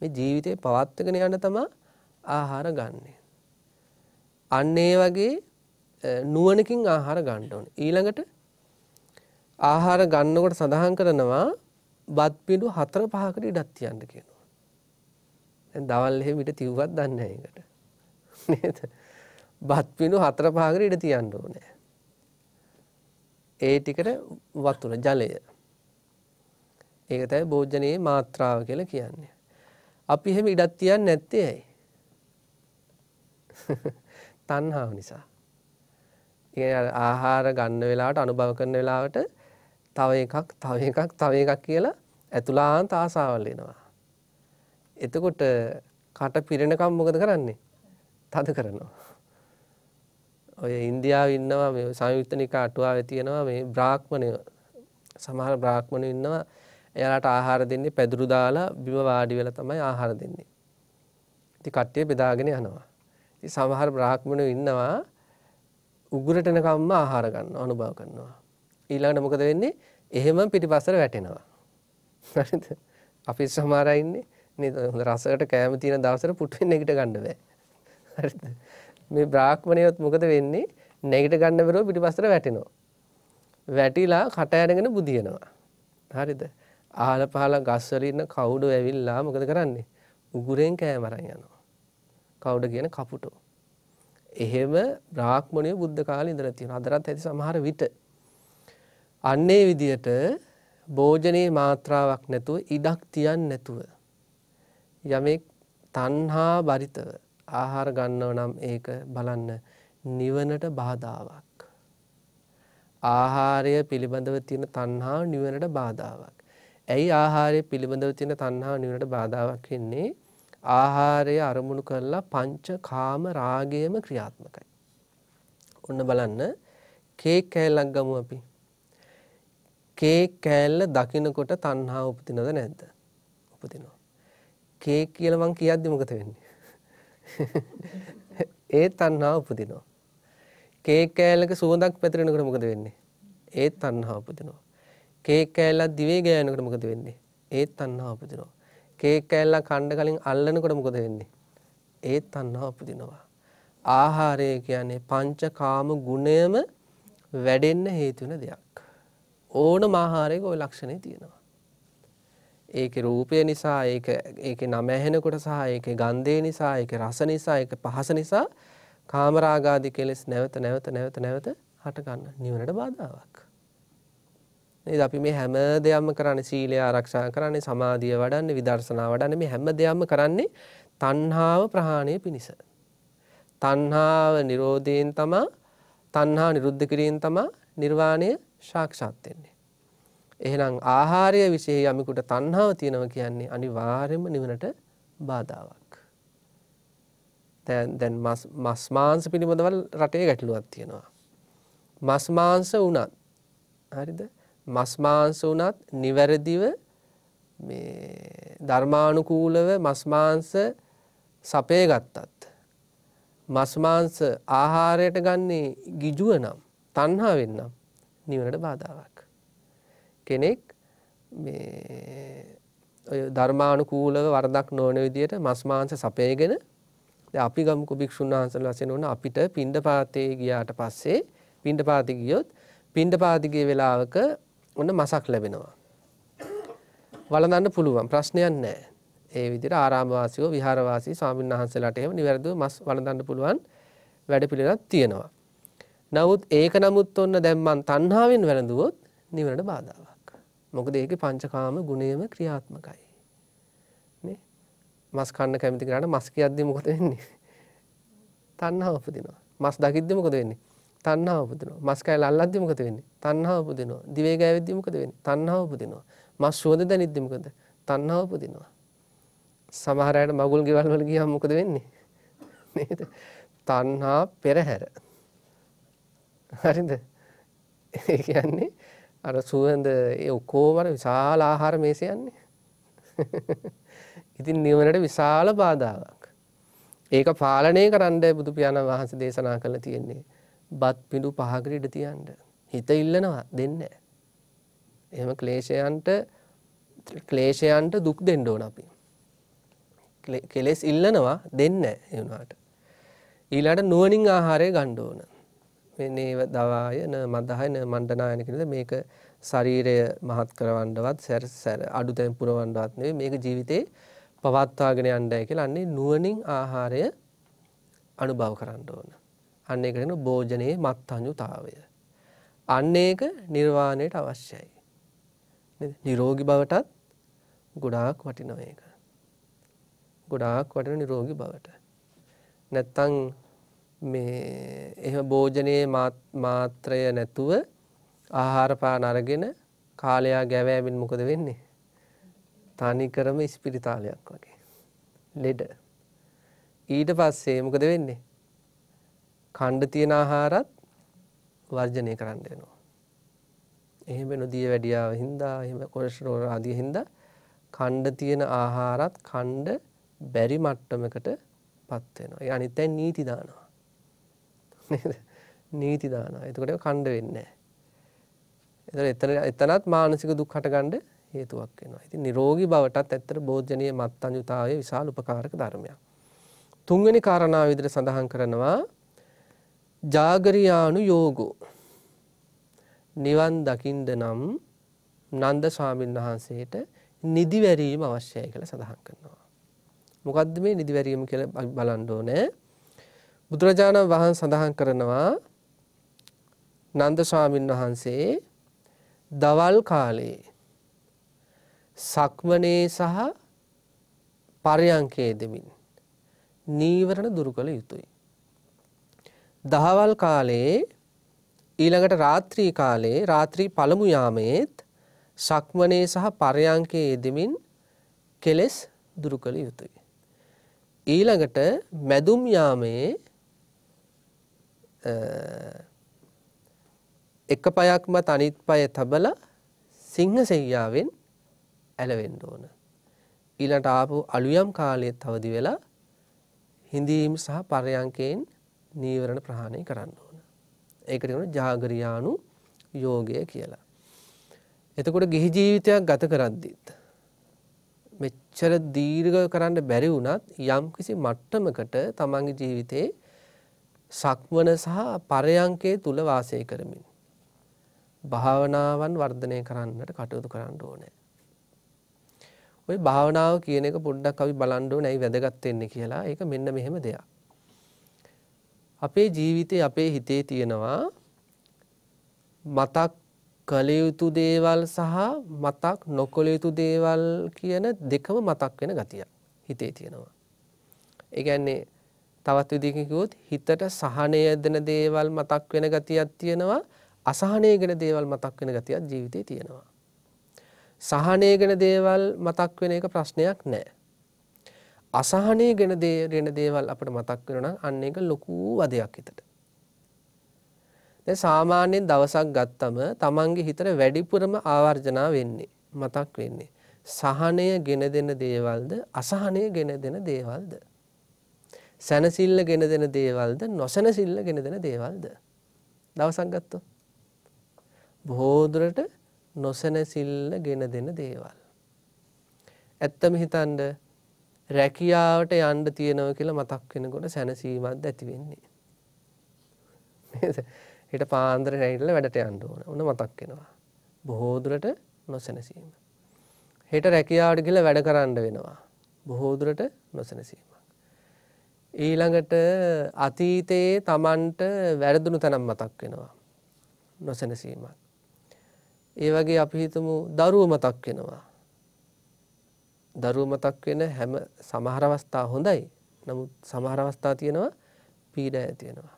මේ ජීවිතය පවත්වගෙන යන තමා ආහාර ගන්නේ. අන්න ඒ වගේ නුවණකින් ආහාර ගන්න ඕන. ඊළඟට ආහාර ගන්නකොට සඳහන් කරනවා බත් පිඬු 4 5කට ඉඩක් තියන්න කියනවා. දැන් දවල් එහෙම ඉත තිව්වත් දන්නේ නැහැ ඒකට. නේද? බත්පිණු හතර පහකට ඉඩ තියන්න ඕනේ. ඒ ටිකට වතුර ජලය. ඒක තමයි භෝජනයේ මාත්‍රාව කියලා කියන්නේ. අපි එහෙම ඉඩක් තියන්නේ නැත්තේ ඇයි? <laughs> තණ්හාව නිසා. ඒ ආහාර ගන්න වෙලාවට අනුභව කරන වෙලාවට තව එකක් තව එකක් තව එකක් කියලා ඇතුළාන්ත ආසාවල් එනවා. එතකොට කට පිරෙනකම් මොකද කරන්නේ? තද කරනවා. ඔය ඉන්දියාව ඉන්නවා මේ සංයුක්තනික අටුවාවේ තියෙනවා මේ බ්‍රාහ්මණය සමහර බ්‍රාහ්මණය ඉන්නවා එයාලට ආහාර දෙන්නේ පැදුරු දාලා බිම වාඩි වෙලා තමයි ආහාර දෙන්නේ. ඉතින් කට්ටිය බෙදාගෙන යනවා. ඉතින් සමහර බ්‍රාහ්මණය ඉන්නවා උගුරට එනකම්ම ආහාර ගන්නවා අනුභව කරනවා. ඊළඟට මොකද වෙන්නේ? එහෙම පිටිපස්සට වැටෙනවා. හරිද? අපි සමහර අය ඉන්නේ නේද හොඳ රසකට කෑම තියෙන දවසට පුටුවෙන් නැගිට ගන්න බෑ. හරිද? මේ බ්‍රාහ්මණයොත් මොකද වෙන්නේ නැගිට ගන්න බැරුව පිටිපස්සට වැටෙනවා. වැටිලා කට ඇරගෙන බුදිනවා. හරිද? අහල පහල ගස්වල ඉන්න කවුඩෝ ඇවිල්ලා මොකද කරන්නේ? උගුරෙන් කෑම අරන් යනවා. කවුඩ කියන කපුටෝ. එහෙම බ්‍රාහ්මණය බුද්ධ කාලේ ඉඳලා තියෙනවා. අදටත් ඇති සමහර විට. අන්නේ විදියට භෝජනයේ මාත්‍රාවක් නැතුව ඉඩක් තියන් නැතුව යමෙක් තණ්හා බරිතව ආහාර ගන්නව නම් ඒක බලන්න නිවනට බාධාවක්. ආහාරය පිළිබඳව තියෙන තණ්හා නිවනට බාධාවක්. ඇයි ආහාරය පිළිබඳව තියෙන තණ්හා නිවනට බාධාවක් වෙන්නේ? ආහාරය අරමුණු කරලා පංච කාම රාගයම ක්‍රියාත්මකයි. ඔන්න බලන්න කේක් කෑල්ලක් ගමු අපි. කේක් කෑල්ල දකිනකොට තණ්හා උපදිනවද නැද්ද? උපදිනවා. කේක් කියලා මං කියද්දි මොකද වෙන්නේ? <laughs> ඒ තණ්හාව උපදිනවා. කේක් කෑල්ලක සුවඳක් පැතිරෙනකොට මොකද වෙන්නේ? ඒ තණ්හාව උපදිනවා. කේක් කෑල්ලක් දිවේ ගෑවෙනකොට මොකද වෙන්නේ? ඒ තණ්හාව උපදිනවා. කේක් කෑල්ලක් කන්න කලින් අල්ලනකොට මොකද වෙන්නේ? ඒ තණ්හාව උපදිනවා. ආහාරය කියන්නේ පංචකාම ගුණයම වැඩෙන්න හේතු වෙන දෙයක්. ඕනම ආහාරයක ওই ලක්ෂණේ තියෙනවා. ඒකේ රූපය නිසා ඒක ඒකේ නම ඇහෙනකොට සහ ඒකේ ගන්ධය නිසා ඒකේ රස නිසා ඒක පහස නිසා කාමරාගාදී කෙලෙස් නැවත නැවත නැවත නැවත හට ගන්න නිවනට බාධාවක්. නේද අපි මේ හැම දෙයක්ම කරන්නේ සීලය ආරක්ෂා කරන්නේ සමාධිය වඩන්නේ විදර්ශනා වඩන්නේ මේ හැම දෙයක්ම කරන්නේ තණ්හාව ප්‍රහාණය පිණිස. තණ්හාව නිරෝධයෙන් තමයි තණ්හා නිරුද්ධ කිරීමෙන් තමයි නිර්වාණය සාක්ෂාත් වෙන්නේ. එහෙනම් ආහාරය විශේෂ යමෙකුට තණ්හාව තියෙනවා කියන්නේ අනිවාර්යයෙන්ම නිවනට බාධාවක්. දැන් දැන් මස් මාංශ පිළිබඳව රටේ ගැටලුවක් තියෙනවා. මස් මාංශ වුණත් හරිද? මස් මාංශ වුණත් නිවැරදිව මේ ධර්මානුකූලව මස් මාංශ සපේ ගත්තත් මස් මාංශ ආහාරයට ගන්නේ ගිජුව නම් තණ්හාවෙන් නම් නිවනට බාධාවක්. කෙනෙක් ධර්මානුකූලව වරදක් නොවන විදියට මස්මාංශ සපයගෙන අපි ගමුකු භික්ෂුන් වහන්සේලා වශයෙන් වුණ අපිට පිණ්ඩපාතේ ගියාට පස්සේ පිණ්ඩපාති ගියොත් පිණ්ඩපාතිගේ වෙලාවක ඔන්න මසක් ලැබෙනවා. වළඳන්න පුළුවන් ප්‍රශ්නයක් නැහැ. ඒ විදිහට ආරාමවාසීව විහාරවාසී ස්වාමීන් වහන්සේලාට එහෙම නිවැරදිව මස් වළඳන්න පුළුවන් වැඩ පිළිවෙලක් තියෙනවා. නමුත් ඒක නමුත් ඔන්න දැන් මං තණ්හාවෙන් වැළඳුවොත් නිවනට බාධාවක්. මොකද ඒකේ පංචකාම ගුණයම ක්‍රියාත්මකයි. නේ? මස් කන්න කැමති කෙනාට මස් කියද්දි මොකද වෙන්නේ? තණ්හාව උපදිනවා. මස් දකිද්දි මොකද වෙන්නේ? තණ්හාව උපදිනවා. මස් කෑල්ල අල්ලද්දි මොකද වෙන්නේ? තණ්හාව උපදිනවා. දිවේ ගෑවෙද්දි මොකද වෙන්නේ? තණ්හාව උපදිනවා. මස් සුවඳ දැනිද්දි මොකද? තණ්හාව උපදිනවා. සමහර අයට මගුල් ගෙවල් වල ගියාම මොකද වෙන්නේ? නේද? තණ්හා පෙරහැර. හරිද? ඒ කියන්නේ අර සුවඳ ඔක්කෝමට විශාල ආහාර මේසයන්නේ. <laughs> ඉතින් නිවනට විශාල බාධාවක්. ඒක පාලනය කරන්න බුදු පියාණන් වහන්සේ දේශනා කළ තියෙන්නේ. බත් පිඩු පහකට ඉඩ තියන්න. හිත ඉල්ලනවා දෙන්න. එහෙම ක්ලේශයන්ට ක්ලේශයන්ට දුක් දෙන්න ඕන අපි. කෙලෙස් ඉල්ලනවා දෙන්න එවුනාට. ඊළඟට නුවණින් ආහාරය ගන්න ඕන. නේව දවායන මදහයන මණ්ඩනායන කියනද මේක ශරීරය මහත් කරවන්නවත් සැර සැර අඩුතෙන් පුරවන්නවත් නෙවෙයි මේක ජීවිතේ පවත්වාගෙන යන්නයි කියලා අන්නේ නුවණින් ආහාරය අනුභව කරන්න ඕන. අන්න ඒකට කියන භෝජනයේ මත්ඤ්‍යතාවය. අන්න ඒක නිර්වාණයට අවශ්‍යයි. නේද? නිරෝගී බවටත් ගොඩාක් වටිනවා ඒක. ගොඩාක් වටින නිරෝගී බවට. නැත්තම් මේ එහෙම භෝජනයේ මාත්‍රය නැතුව ආහාර පාන අරගෙන කාලයා ගැවෑමෙන් මොකද වෙන්නේ? තනි කරම ස්පිරිතාලයක් වගේ. ලෙඩ. ඊට පස්සේ මොකද වෙන්නේ? ඛණ්ඩ තියෙන ආහාරත් වර්ජනය කරන්න වෙනවා. එහෙම නොදිය වැඩියාව හින්දා එහෙම කොලෙස්ටරෝල් ආදී හින්දා ඛණ්ඩ තියෙන ආහාරත් ඛණ්ඩ බැරි මට්ටමකට පත් වෙනවා. ඒ අනිත් දැන් නීති දානවා. නීති දානවා. එතකොට ඒක කණ්ඩ වෙන්නේ නැහැ. එතන එතනත් මානසික දුක් හටගන්න හේතුවක් වෙනවා. ඉතින් නිරෝගී බවටත් ඇත්තට බෝධජනීය මත්ඤ්‍යතාවයේ විශාල උපකාරක ධර්මයක්. තුන්වෙනි කාරණාව විදිහට සඳහන් කරනවා ජාගරියානු යෝගෝ. නිවන් දකින්ද නම් නන්ද ස්වාමීන් වහන්සේට නිදිවැරීම අවශ්‍යයි කියලා සඳහන් කරනවා. මොකද්ද මේ නිදිවැරීම කියලා බලන්න ඕනේ. බුදුරජාණන් වහන් සඳහන් කරනවා නන්ද ස්වාමීන් වහන්සේ දවල් කාලේ සක්මනේ සහ පරයංකයේ දෙමින් නීවරණ දුරු කළ යුතුයි. දහවල් කාලේ ඊළඟට රාත්‍රී කාලේ රාත්‍රී පළමු යාමයේත් සක්මනේ සහ පරයංකයේ යෙදෙමින් කෙලෙස් දුරු කළ යුතුය. ඊළඟට මැදුම් යාමයේ එක පයක්ම තනිත් පය තබල සිංහ සෙයියාවෙන් ඇලවෙන්න ඕන. ඊළට ආපු අලුයම් කාලයෙත් තවදි වෙලා හිඳීම් සහ පරයංකයෙන් නීවරණ ප්‍රහාණය කරන්න ඕන. ඒකට වන ජාගරයානු යෝගය කියලා. එතකොට ගිහි ජීවිතයක් ගත කරද්දිත්. මෙච්චර දීර්ඝ කරන්න බැරි වුණත් යම් කිසි මට්ටමකට තමන්ගේ ජීවිතයේ සක්වන සහ පරයංකේ තුල වාසය කරමින් භාවනාවන් වර්ධනය කරන්නට කටයුතු කරන්න ඕනේ. ওই භාවනාව කියන එක පොඩ්ඩක් අපි බලන්න ඕනේ ඇයි වැදගත් වෙන්නේ කියලා. ඒක මෙන්න මෙහෙම දෙයක්. අපේ ජීවිතේ අපේ හිතේ තියෙනවා මතක් කළ යුතු දේවල් සහ මතක් නොකළ යුතු දේවල් කියන දෙකම මතක් වෙන ගතියක් හිතේ තියෙනවා. ඒ කියන්නේ තවත් විදිහකින් කිව්වොත් හිතට සහනය දෙන දේවල් මතක් වෙන ගතියක් තියෙනවා අසහනය ගැන දේවල් මතක් වෙන ගතියක් ජීවිතේ තියෙනවා. සහනය ගැන දේවල් මතක් වෙන එක ප්‍රශ්නයක් නෑ. අසහනය ගැන දේරෙන දේවල් අපට මතක් වෙනවා නම් අන්න ඒක ලොකු වදයක් හිතට. දැන් සාමාන්‍යයෙන් දවසක් ගත්තම Tamange හිතට වැඩිපුරම ආවර්ජනා වෙන්නේ මතක් වෙන්නේ සහනය ගෙන දෙන දේවල්ද අසහනය ගෙන දෙන දේවල්ද සැනසිල්ල ගෙන දෙන දේවල්ද නොසැනසිල්ල ගෙන දෙන දේවල්ද. දවසක් ගත්තෝ. බොහෝදුරට නොසැනසිල්ල ගෙන දෙන දේවල්. ඇත්තම හිතන්ඩ රැකියාවට යන්ඩ තියෙනව කියලා මතක් වෙනකොට සැනසීමත් ඇති වෙන්නේ. හිට පාන්දර රැයිල්ල වැඩට යන්න ඕන උන මතක් වෙනවා. බොහෝදුරට නොසැනසීම. හෙට රැකියාවට ගිල වැඩ කරන්න වෙනවා. බොහෝදුරට නොසැනසීම. ඊළඟට අතීතයේ තමන්ට වැරදුණු තැනම් මතක් වෙනවා නොසැනසීමක්. ඒ වගේ අපි හිතමු දරුව මතක් වෙනවා. දරුව මතක් වෙන හැම සමහර අවස්ථා හොඳයි. නමුත් සමහර අවස්ථා තියෙනවා පීඩය තියෙනවා.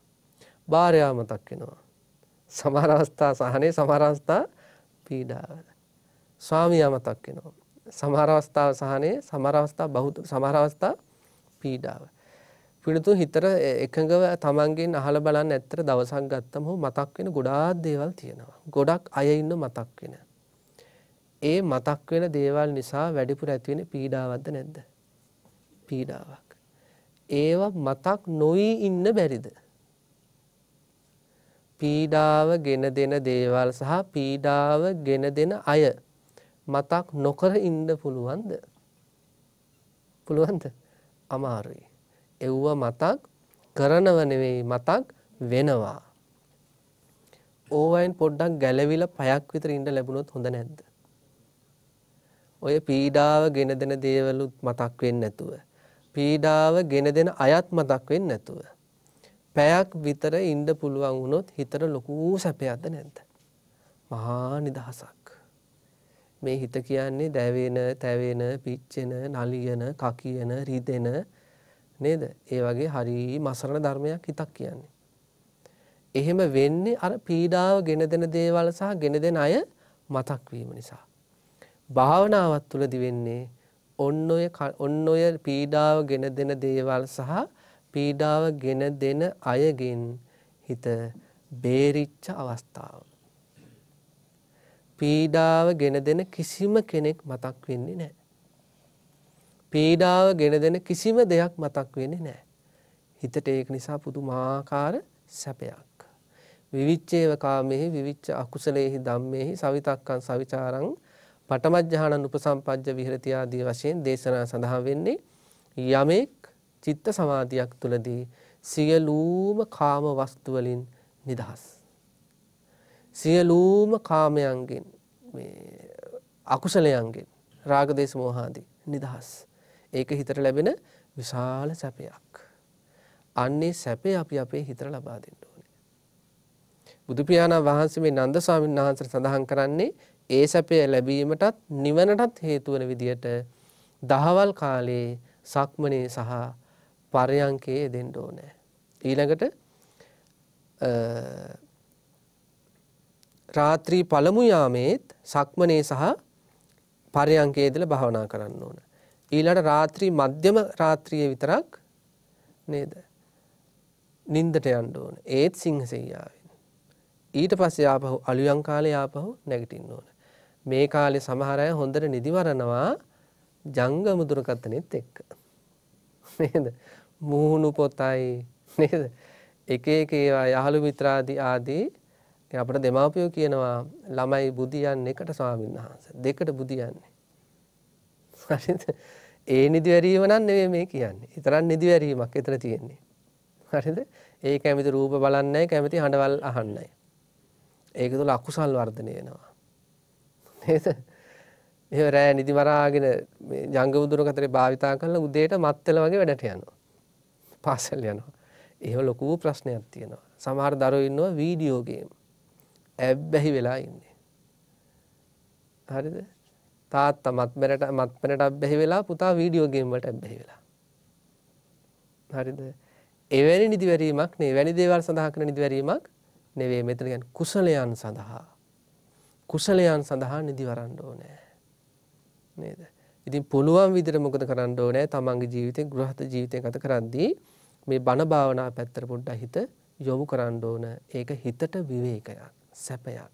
භාර්යාව මතක් වෙනවා. සමහර අවස්ථා සහනේ සමහර අවස්ථා පීඩාව. ස්වාමියා මතක් වෙනවා. සමහර අවස්ථාව සහනේ සමහර අවස්ථා බහුත සමහර අවස්ථා පීඩාව. පිනතුන් හිතර එකඟව තමන්ගෙන් අහලා බලන්න ඇත්තට දවසක් ගත්තම මතක් වෙන ගොඩාක් දේවල් තියෙනවා. ගොඩක් අය ඉන්න මතක් වෙන. ඒ මතක් වෙන දේවල් නිසා වැඩිපුර ඇති වෙන පීඩාවක්ද නැද්ද? පීඩාවක්. ඒවා මතක් නොවි ඉන්න බැරිද? පීඩාව ගෙන දෙන දේවල් සහ පීඩාව ගෙන දෙන අය මතක් නොකර ඉන්න පුළුවන්ද? පුළුවන්ද? අමාරුයි. එව්ව මතක් කරනව නෙවෙයි මතක් වෙනවා. ඕවයින් පොඩ්ඩක් ගැලවිලා පයක් විතර ඉඳ ලැබුණොත් හොඳ නැද්ද? ඔය පීඩාව ගෙන දෙන දේවලුත් මතක් වෙන්නේ නැතුව පීඩාව ගෙන දෙන අයත් මතක් වෙන්නේ නැතුව පැයක් විතර ඉන්න පුළුවන් වුණොත් හිතට ලොකු සැපයක්ද නැද්ද? මහා නිදහසක්. මේ හිත කියන්නේ දැවෙන, තැවෙන, පිච්චෙන, නලියන, කකියන, රිදෙන නේද? ඒ වගේ හරි මසරණ ධර්මයක් හිතක් කියන්නේ. එහෙම වෙන්නේ අර පීඩාව ගෙන දෙන දේවල් සහ ගෙන දෙන අය මතක් වීම නිසා. භාවනාවත් තුළදී වෙන්නේ ඔන්න ඔය ඔන්න ඔය පීඩාව ගෙන දෙන දේවල් සහ පීඩාව ගෙන දෙන අයගෙන් හිත බේරිච්ච අවස්ථාව. පීඩාව ගෙන දෙන කිසිම කෙනෙක් මතක් වෙන්නේ නැහැ. පීඩාව ගෙන දෙන කිසිම දෙයක් මතක් වෙන්නේ නෑ. හිතට ඒක නිසා පුදුමාකාර සැපයක්. විවිච්චේව කාමෙහි විවිච්ච අකුසලයෙහි ධම්මෙහි සවිතක්කන් සවිචාරං පටමජ්ජහානන් උපසම්පජ්ජ විහෙරති ආදී වශයෙන් දේශනා සඳහන් වෙන්නේ යමෙක් චිත්ත සමාධියක් තුලදී සියලුම කාම වස්තු වලින් නිදහස්. සියලුම කාමයන්ගෙන් මේ අකුසලයන්ගෙන් රාගදේශ මෝහාදී නිදහස්. ඒක හිතට ලැබෙන විශාල සැපයක්. අන්නේ සැපේ අපි අපේ හිතර ලබා දෙන්න ඕනේ. බුදුපියාණන් වහන්සේ මේ නන්ද ස්වාමීන් වහන්සේ සඳහන් කරන්නේ ඒ සැපය ලැබීමටත් නිවනටත් හේතු වන විදියට දහවල් කාලේ සක්මනේ සහ පරයන්කේ දෙන්න ඕනේ. ඊළඟට රාත්‍රී පළමු යාමේත් සක්මනේ සහ පරයන්කේදල භාවනා කරන්න ඕන. ඊළඟ රාත්‍රී මධ්‍යම රාත්‍රියේ විතරක් නේද? නින්දට යන්න ඕන. ඒත් සිංහසෙන් යාවෙන. ඊට පස්සේ ආපහු අලුයන් කාලේ ආපහු නැගිටින්න ඕන. මේ කාලේ සමහර අය හොඳට නිදිවරනවා ජංගම දුරකථනෙත් එක්ක. නේද? මූහුණු පොතයි නේද? එක එක ඒවා යහළු මිත්‍රාදී ආදී අපට දෙමාපියෝ කියනවා ළමයි බුදියන් එකට ස්වාමීන් වහන්සේ දෙකට බුදියන්නේ හරිද? ඒ නිදිවැරීම නම් නෙවෙයි මේ කියන්නේ. ඊතරම් නිදිවැරීමක් එතන තියෙන්නේ. හරිද? ඒ කැමති රූප බලන්නයි කැමති හඬවල් අහන්නයි. ඒක තුළ අකුසල් වර්ධනය වෙනවා. නේද? එහෙම රෑ නිදි මරාගෙන මේ ජංගම දුරකටේ භාවිතා කරලා උදේට මත්තල වගේ වැඩට යනවා. පාසල් යනවා. එහෙම ලොකු ප්‍රශ්නයක් තියෙනවා. සමහර දරුවෝ ඉන්නවා වීඩියෝ ගේම්. ඇබ්බැහි වෙලා ඉන්නේ. හරිද? තාත්තා මත්මැනට මත්මැනට අබ්බැහි වෙලා පුතා වීඩියෝ ගේම් වලට අබ්බැහි වෙලා. හරිද? එවැනි නිදිවැරීමක් නේ වැනි දේවල් සඳහා කරන නිදිවැරීමක් නෙවෙයි මෙතන කියන්නේ කුසලයන් සඳහා. කුසලයන් සඳහා නිදිවරන්න ඕනේ. නේද? ඉතින් පුළුවන් විදිහට මොකද කරන්න ඕනේ? තමන්ගේ ජීවිතේ ගෘහස්ත ජීවිතේ ගත කරද්දී මේ බණ භාවනා පැත්තට පොඩ්ඩක් හිත යොමු කරන්න ඕන. ඒක හිතට විවේකයක්, සැපයක්.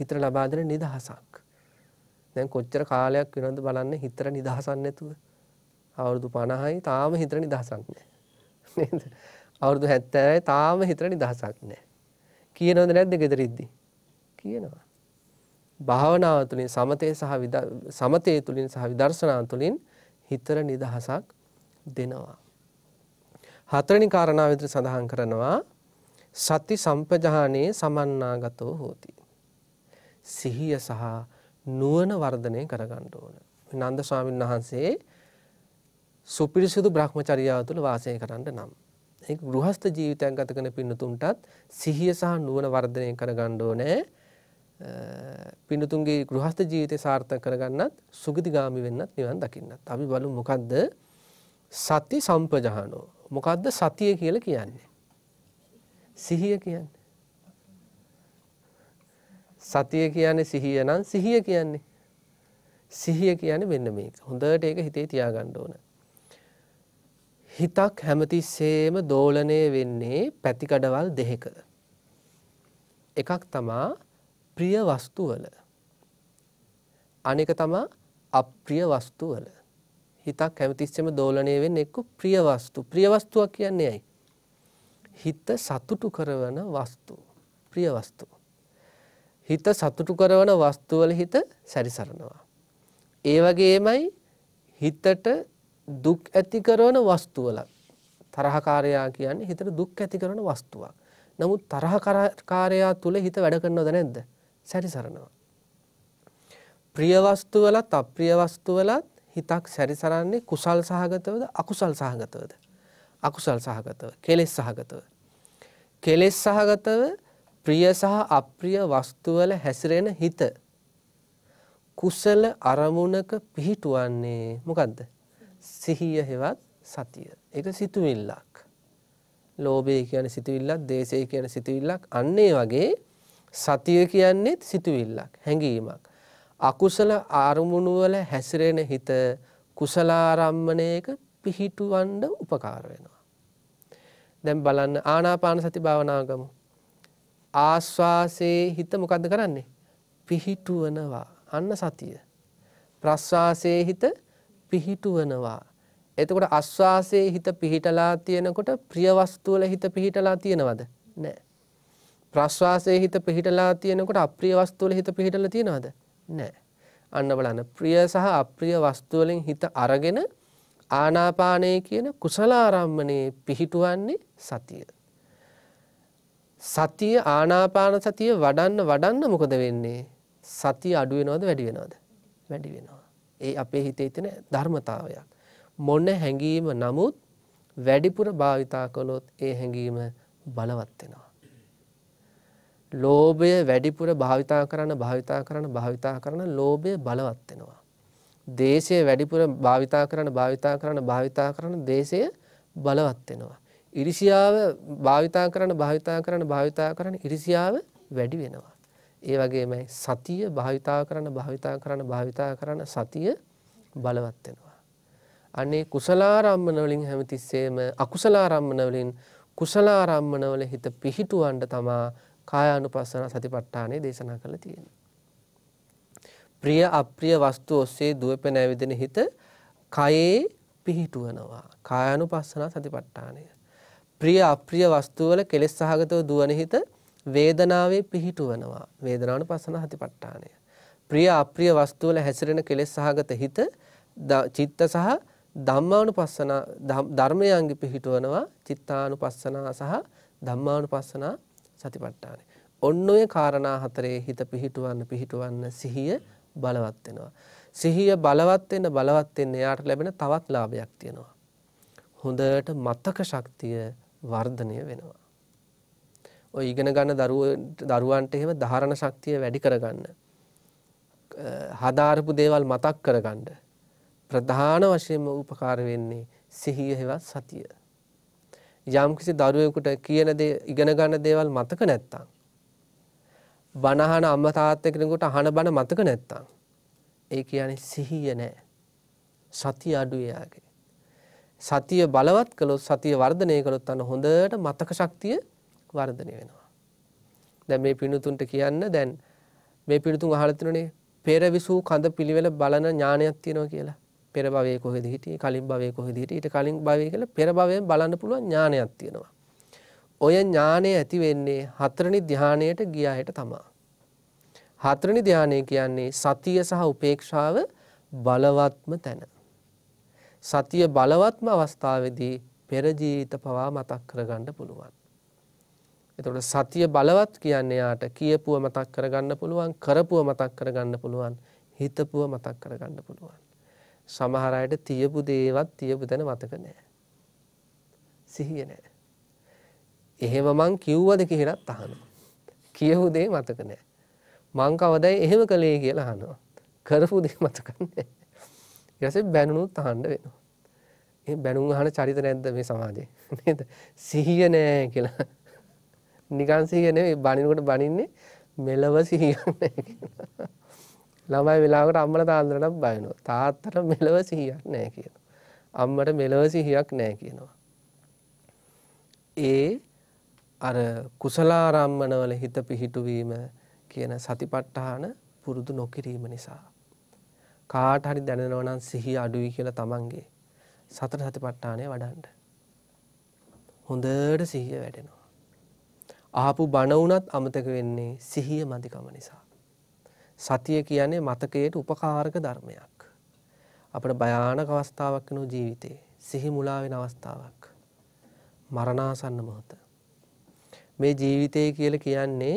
හිතට ලබා දෙන නිදහසක්. දැන් කොච්චර කාලයක් වෙනවද බලන්න හිතර නිදහසක් නැතුව. අවුරුදු 50යි තාම හිතර නිදහසක් නැහැ. නේද? අවුරුදු 70යි තාම හිතර නිදහසක් නැහැ. කියනවද නැද්ද ගෙදර ඉද්දි? කියනවා. භාවනාව තුළින් සමතේ සහ සමතේ තුළින් සහ විදර්ශනා තුළින් හිතර නිදහසක් දෙනවා. හතරනි කාරණාව විතර සඳහන් කරනවා සති සම්පජානයේ සමන්නාගතෝ හෝති. සිහිය සහ නුවණ වර්ධනය කරගන්න ඕන. නන්ද ස්වාමීන් වහන්සේ සුපිරිසුදු බ්‍රහ්මචර්යාව තුළ වාසය කරන්න නම් ඒ ගෘහස්ත ජීවිතයක් ගත කරන පින්නතුන්ටත් සිහිය සහ නුවණ වර්ධනය කරගන්න ඕනේ. පින්නතුන්ගේ ගෘහස්ත ජීවිතය සාර්ථක කරගන්නත් සුගතිගාමි වෙන්නත් නිවන් දකින්නත්. අපි බලමු මොකද්ද සති සම්පජහනෝ. මොකද්ද සතිය කියලා කියන්නේ? සිහිය කියන්නේ සතිය කියන්නේ සිහිය නම් සිහිය කියන්නේ. සිහිය කියන්නේ මෙන්න මේක. හොඳට ඒක හිතේ තියාගන්න ඕන. හිතක් හැමතිස්සෙම දෝලණය වෙන්නේ පැතිකඩවල් දෙකක. එකක් තමා ප්‍රිය වස්තු වල. අනෙක තමා අප්‍රිය වස්තු වල. හිතක් හැමතිස්සෙම දෝලණය වෙන්නේ එක්ක ප්‍රිය වස්තු. ප්‍රිය වස්තුවක් කියන්නේ ඇයි? හිත සතුටු කරවන වස්තු. ප්‍රිය වස්තු. හිත සතුටු කරවන වස්තුවල හිත සැරිසරනවා. ඒ වගේමයි හිතට දුක් ඇති කරන වස්තුවල තරහකාරයා කියන්නේ හිතට දුක් ඇති කරන වස්තුවක්. නමුත් තරහකාරයා තුල හිත වැඩ කරනවද නැද්ද? සැරිසරනවා. ප්‍රිය වස්තුවලත් අප්‍රිය වස්තුවලත් හිතක් සැරිසරන්නේ කුසල් සහගතවද අකුසල් සහගතවද? අකුසල් සහගතව, කෙලෙස් සහගතව. කෙලෙස් සහගතව ප්‍රිය සහ අප්‍රිය වස්තුවල හැසිරෙන හිත කුසල අරමුණක පිහිටුවන්නේ මොකද්ද? සිහිය හෙවත් සතිය. ඒක සිතුවිල්ලක්. ලෝභය කියන්නේ සිතුවිල්ලක්, දේශය කියන සිතුවිල්ලක්. අන්න ඒ වගේ සතිය කියන්නේ සිතුවිල්ලක්, හැඟීමක්. අකුසල අරමුණු වල හැසිරෙන හිත කුසල ආරම්මණයක පිහිටුවන්න උපකාර වෙනවා. දැන් බලන්න ආනාපාන සති භාවනාව ගමු. ආශ්වාසයේ හිත මොකක්ද කරන්නේ පිහිටුවනවා අන්න සතිය ප්‍රශ්වාසයේ හිත පිහිටුවනවා එතකොට අශ්වාසයේ හිත පිහිටලා තියෙනකොට ප්‍රියවස්තු වල හිත පිහිටලා තියෙනවද නැහැ ප්‍රශ්වාසයේ හිත පිහිටලා තියෙනකොට අප්‍රිය වස්තු වල හිත පිහිටලා තියෙනවද? නැහැ. අන්න බලන්න ප්‍රිය සහ අප්‍රිය වස්තු වලින් හිත අරගෙන ආනාපානය කියන කුසල ආරම්මනේ පිහිටුවන්නේ සතිය. සතිය ආනාපාන සතිය වඩන්න වඩන්න මොකද වෙන්නේ? සතිය අඩු වෙනවද වැඩි වෙනවද? වැඩි වෙනවා. ඒ අපේ හිතේ තියෙන ධර්මතාවයක්. මොන හැඟීම නමුත් වැඩිපුර භාවිතා කළොත් ඒ හැඟීම බලවත් වෙනවා. ලෝභය වැඩිපුර භාවිතා කරන භාවිතා කරන භාවිතා කරන ලෝභය බලවත් වෙනවා. දේශය වැඩිපුර භාවිතා කරන භාවිතා කරන භාවිතා කරන දේශය බලවත් වෙනවා. ඉරිසියාව භාවිතා කරන්න භාවිතා කරන්න භාවිතා කරන්න ඉරිසියාව වැඩි වෙනවා. ඒ වගේමයි සතිය භාවිතා කරන්න භාවිතා කරන්න භාවිතා කරන්න සතිය බලවත් වෙනවා. අනේ කුසලාරම්මන වලින් හැමතිස්සෙම අකුසලාරම්මන වලින් කුසලාරම්මන වල හිත පිහිටුවන්න තමා කායානුපස්සන සතිපට්ඨානය දේශනා කරලා තියෙන්නේ. ප්‍රිය අප්‍රිය වස්තු ඔස්සේ දුවපෙන ඇවිදින හිත කයේ පිහිටුවනවා. කායානුපස්සන සතිපට්ඨානය. ප්‍රිය අප්‍රිය වස්තුවල කෙලෙස් සහගතව දුවන හිත වේදනාවේ පිහිටුවනවා. වේදනානුපස්සන හතිපට්ඨානය. ප්‍රිය අප්‍රිය වස්තුවල හැසිරෙන කෙලෙස් සහගත හිත චිත්ත සහ ධම්මානුපස්සන ධර්මයන්ගෙ පිහිටවනවා චිත්තානුපස්සන සහ ධම්මානුපස්සන සතිපට්ඨානය. ඔන්න ඔය காரணා හතරේ හිත පිහිටවන්න පිහිටවන්න සිහිය බලවත් වෙනවා. සිහිය බලවත් වෙන බලවත් වෙන යාට ලැබෙන තවත් ලාභයක් තියෙනවා. හොඳට මතක ශක්තිය වර්ධනය වෙනවා. ඔය ඉගෙන ගන්න දරුවන්ට එහෙම ධාරණ ශක්තිය වැඩි කරගන්න. හදාරපු දේවල් මතක් කරගන්න. ප්‍රධාන වශයෙන්ම උපකාර වෙන්නේ සිහිය හෙවත් සතිය. යම්කිසි දරුවෙකුට කියන දේ ඉගෙන ගන්න දේවල් මතක නැත්තම් බනහන අම්මා තාත්තා කෙනෙකුට අහන බන මතක නැත්තම් ඒ කියන්නේ සිහිය නැහැ සතිය අඩු එයාගේ සතිය බලවත් කළොත් සතිය වර්ධනය කළොත් අන්න හොඳට මතක ශක්තිය වර්ධනය වෙනවා. දැන් මේ පිණුතුන්ට කියන්න දැන් මේ පිණුතුන් අහලා තිනුනේ පෙර විසූ කඳ පිළිවෙල බලන ඥානයක් තියෙනවා කියලා. පෙර භවයේ කොහෙද හිටියේ කලින් භවයේ කොහෙද හිටියේ ඊට කලින් භවයේ කියලා පෙර භවයෙන් බලන්න පුළුවන් ඥානයක් තියෙනවා. ඔය ඥානය ඇති වෙන්නේ හතරෙනි ධානයට ගියාට තමයි. හතරෙනි ධානය කියන්නේ සතිය සහ උපේක්ෂාව බලවත්ම තැන. සතිය බලවත්ම අවස්ථාවේදී පෙර ජීවිත පවා මතක් කරගන්න පුළුවන්. එතකොට සතිය බලවත් කියන්නේ යාට කියපුව මතක් කරගන්න පුළුවන්, කරපුව මතක් කරගන්න පුළුවන්, හිතපුව මතක් කරගන්න පුළුවන්. සමහර අයට තියපු දේවත් තියපු තැන මතක නෑ. සිහිය නෑ. එහෙම මං කිව්වද කියලාත් අහනවා. කියහු දේ මතක නෑ. මං කවදයි එහෙම කළේ කියලා අහනවා. කරපු දේ මතක නෑ. ඊට පස්සේ බැනුනොත් අහන්න වෙනවා. එහෙනම් බැනුම් අහන චරිත නැද්ද මේ සමාජේ? නේද? සිහිය නෑ කියලා. නිකන් සිහිය නෙවෙයි බණිනකොට බණින්නේ මෙලව සිහියක් නෑ කියලා. ළමයි වෙලාවකට අම්මලා තාත්තලාට බය වෙනවා. තාත්තට මෙලව සිහියක් නෑ කියනවා. අම්මට මෙලව සිහියක් නෑ කියනවා. ඒ අර කුසලාරම්මනවල හිත පිහිටුවීම කියන සතිපට්ඨාන පුරුදු නොකිරීම නිසා කාට හරි දැනෙනවා නම් සිහිය අඩුයි කියලා තමන්ගේ සතර සතිපට්ඨානය වඩන්න. හොඳට සිහිය වැඩෙනවා. ආපු බණ වුණත් අමතක වෙන්නේ සිහිය මදිකම නිසා. සතිය කියන්නේ මතකයට උපකාරක ධර්මයක්. අපට භයානක අවස්ථාවක් වෙන ජීවිතේ සිහි මුලා වෙන අවස්ථාවක්. මරණාසන්න මොහොත. මේ ජීවිතය කියලා කියන්නේ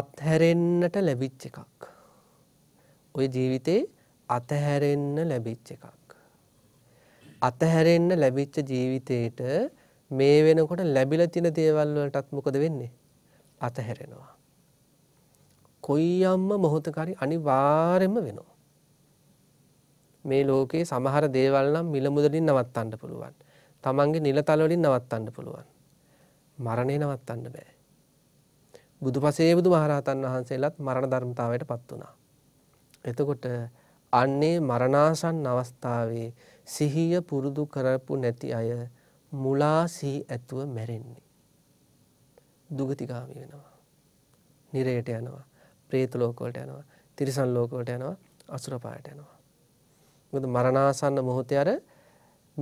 අත්හැරෙන්නට ලැබිච්ච එකක්. ওই ජීවිතේ අතහැරෙන්න ලැබිච්ච එකක්. අතහැරෙන්න ලැබිච්ච ජීවිතේට මේ වෙනකොට ලැබිලා තියෙන දේවල් වලටත් මොකද වෙන්නේ? අතහැරෙනවා. කොයියම්ම මොහොතක හරි අනිවාර්යම වෙනවා. මේ ලෝකේ සමහර දේවල් නම් මිල මුදලින් නවත්තන්න පුළුවන්. තමන්ගේ නිලතල වලින් නවත්තන්න පුළුවන්. මරණය නවත්තන්න බෑ. බුදුපසේ බුදු මහරහතන් වහන්සේලාත් මරණ ධර්මතාවයට පත් වුණා. එතකොට අන්නේ මරණාසන්න අවස්ථාවේ සිහිය පුරුදු කරපු නැති අය මුලා සිහි ඇතුව මැරෙන්නේ. දුගතිගාමි වෙනවා. නිරයට යනවා. ප්‍රේත ලෝකවලට යනවා. තිරිසන් ලෝකවලට යනවා. අසුර පායට යනවා. මොකද මරණාසන්න මොහොතේ අර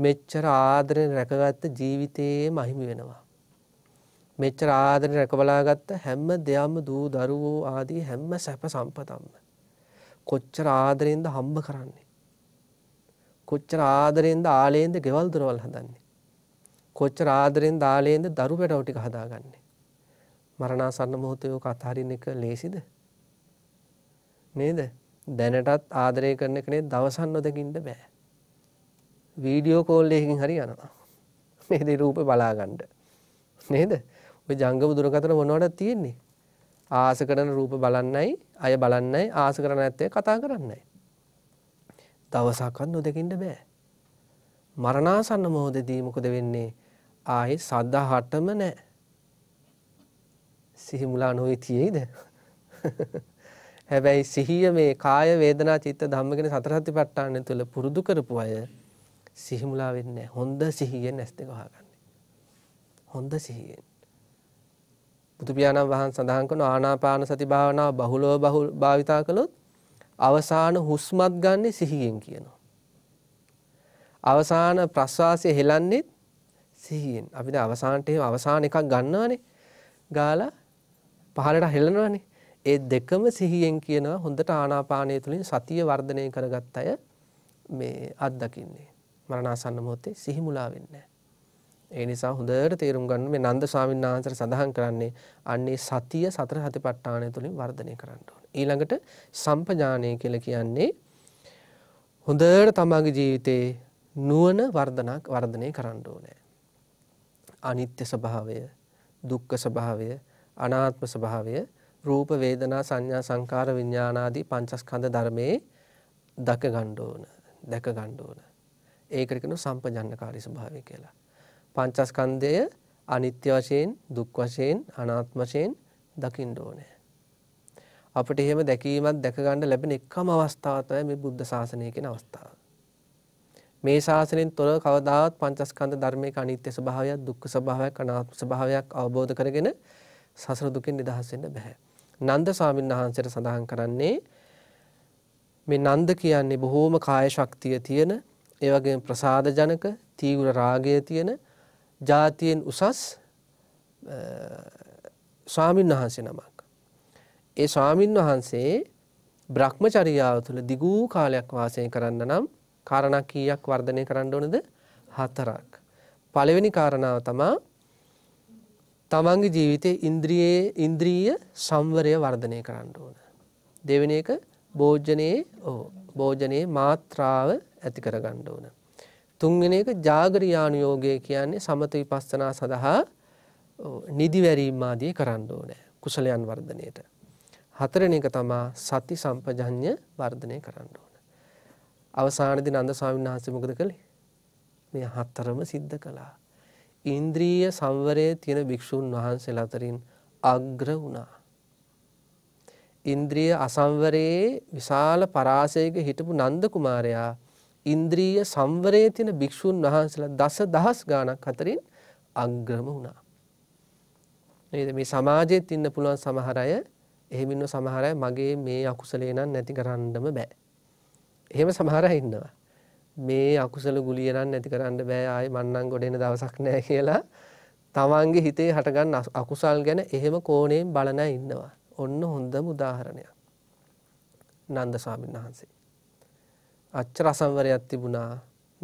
මෙච්චර ආදරෙන් රැකගත්ත ජීවිතයේ මහිමි වෙනවා. මෙච්චර ආදරෙන් රැකබලාගත්ත හැම දෙයක්ම දූ දරුවෝ ආදී හැම සැප සම්පතම්ම කොච්චර ආදරයෙන්ද හම්බ කරන්නේ. කොච්චර ආදරයෙන්ද ආලයෙන්ද ගෙවල් දරවල් හදන්නේ. කොච්චර ආදරෙන් දාලයෙන්ද දරු පැටව ටික හදාගන්නේ. මරණාසන්න මොහොතයෝ කතාරින් එක ලේසිද. නේද දැනටත් ආදරය කරන කනේ දවසන් නොදකින්ට බෑ. වීඩියෝ කෝල්ලයකින් හරි යනවා. නේද රූප බලාගණ්ඩ. නේද ඔය ජංගම දුරකතර මොනවට තියෙන්නේ. ආස කරන රූප බලන්නයි අය බලන්නයි ආස කරන ඇත්තේ කතා කරන්නයි. දවසක්වත් නොදකින්න බෑ. මරණාසන්න මොහොතේදී මොකද වෙන්නේ? ආයේ සද්ධාහටම නැහැ. සිහි මුලා නොවේ තියේද? හැබැයි සිහිය මේ කාය වේදනා චිත්ත ධම්ම කියන සතර සතිපට්ඨානය තුළ පුරුදු කරපු අය සිහි මුලා වෙන්නේ නැහැ. හොඳ සිහියෙන් ඇස් දෙක වහගන්නේ. හොඳ සිහියෙන්. බුදු පියාණන් වහන්සේ සඳහන් කරන ආනාපාන සති භාවනාව බහුලව බහුල භාවිතා කළොත් අවසාන හුස්මත් ගන්න සිහියෙන් කියනවා. අවසාන ප්‍රශ්වාසය හෙලන්නේ සිහියෙන්. අපි දැන් අවසානට එහෙම අවසාන එකක් ගන්නවනේ. ගාලා පහළට හෙලනවනේ. ඒ දෙකම සිහියෙන් කියනවා හොඳට ආනාපානය තුළින් සතිය වර්ධනය කරගත් අය මේ අත්දකින්නේ. මරණාසන්න මොහොතේ සිහිමුලා වෙන්නේ නැහැ. ඒ නිසා හොඳට තේරුම් ගන්න මේ නන්ද ස්වාමීන් වහන්සේ සඳහන් කරන්නේ අන්නේ සතිය සතර සතිපට්ඨානය තුලින් වර්ධනය කරන්න ඕනේ. ඊළඟට සම්පජානය කියලා කියන්නේ හොඳට තමගේ ජීවිතේ නුවණ වර්ධනක් වර්ධනය කරන්න ඕනේ. අනිත්‍ය ස්වභාවය, දුක්ඛ ස්වභාවය, අනාත්ම ස්වභාවය, රූප වේදනා සංඥා සංකාර විඥානාදී පංචස්කන්ධ ධර්මයේ දක ගන්න ඕන. දැක ගන්න ඕන. ඒකට කියනවා සම්පජන්නකාරී ස්වභාවය කියලා. පංචස්කන්ධය අනිත්‍ය වශයෙන් දුක් වශයෙන් අනාත්ම වශයෙන් දකින්න ඕනේ. අපිට එහෙම දැකීමක් දැක ගන්න ලැබෙන එකම අවස්ථාව තමයි මේ බුද්ධ ශාසනය කියන අවස්ථාව. මේ ශාසනයෙන් තොර කවදාවත් පංචස්කන්ධ ධර්මයක අනිත්‍ය ස්වභාවයක්, දුක්ඛ ස්වභාවයක්, අනාත්ම ස්වභාවයක් අවබෝධ කරගෙන සසර දුකෙන් නිදහස් වෙන්න බෑ. නන්ද ස්වාමීන් වහන්සේට සඳහන් කරන්නේ මේ නන්ද කියන්නේ බොහෝම කාය ශක්තිය තියෙන, ඒ වගේම ප්‍රසාද ජනක, තීව්‍ර රාගය තියෙන ජාතියෙන් උසස් ස්වාමීන් වහන්සේ නමක්. ඒ ස්වාමීන් වහන්සේ බ්‍රහ්මචරියාව තුළ දිගූ කාලයක් වාසය කරන්න නම් කාරණා කීයක් වර්ධනය කරන්න ඕනද? හතරක්. පළවෙනි කාරණාව තමා තමන්ගේ ජීවිතයේ ඉන්ද්‍රියේ ඉන්ද්‍රීය සංවරය වර්ධනය කරන්න ඕන. දෙවෙනි එක භෝජනයේ ඕ භෝජනයේ මාත්‍රාව ඇති කරගන්න ඕන. තුන්වෙනි එක జాగරියානුയോഗය කියන්නේ සමත විපස්සනා සඳහා නිදිවැරීම් ආදී කරන්න ඕනේ කුසලයන් වර්ධනයේට. හතරවෙනි එක තමයි සති සම්පජඤ්ඤ වර්ධනය කරන්න ඕන. අවසානයේදී නන්ද ස්වාමීන් වහන්සේ මොකද කළේ? මේ හතරම සිද්ධ කළා. ඉන්ද්‍රිය සංවරයේ තියෙන භික්ෂුන් වහන්සේලා අතරින් අග්‍ර වුණා. ඉන්ද්‍රිය අසංවරයේ විශාල පරාසයක හිටපු නන්ද කුමාරයා ඉන්ද්‍රීය සංවරයේ තියෙන භික්ෂුන් වහන්සේලා දස දහස් ගාණක් අතරින් අග්‍රම වුණා. නේද මේ සමාජෙත් ඉන්න පුළුවන් සමහර අය එහෙම ඉන්න සමහර අය මගේ මේ අකුසලේ නම් නැති කරන්නම බෑ. එහෙම සමහර අය ඉන්නවා. මේ අකුසල ගුලිය නම් නැති කරන්න බෑ ආයි මන්නම් ගොඩ එන දවසක් නෑ කියලා තමන්ගේ හිතේ හටගන්න අකුසල් ගැන එහෙම කෝණයෙන් බලන ඉන්නවා. ඔන්න හොඳම උදාහරණයක්. නන්ද ස්වාමීන් වහන්සේ අච්චර අසංවරයක් තිබුණා.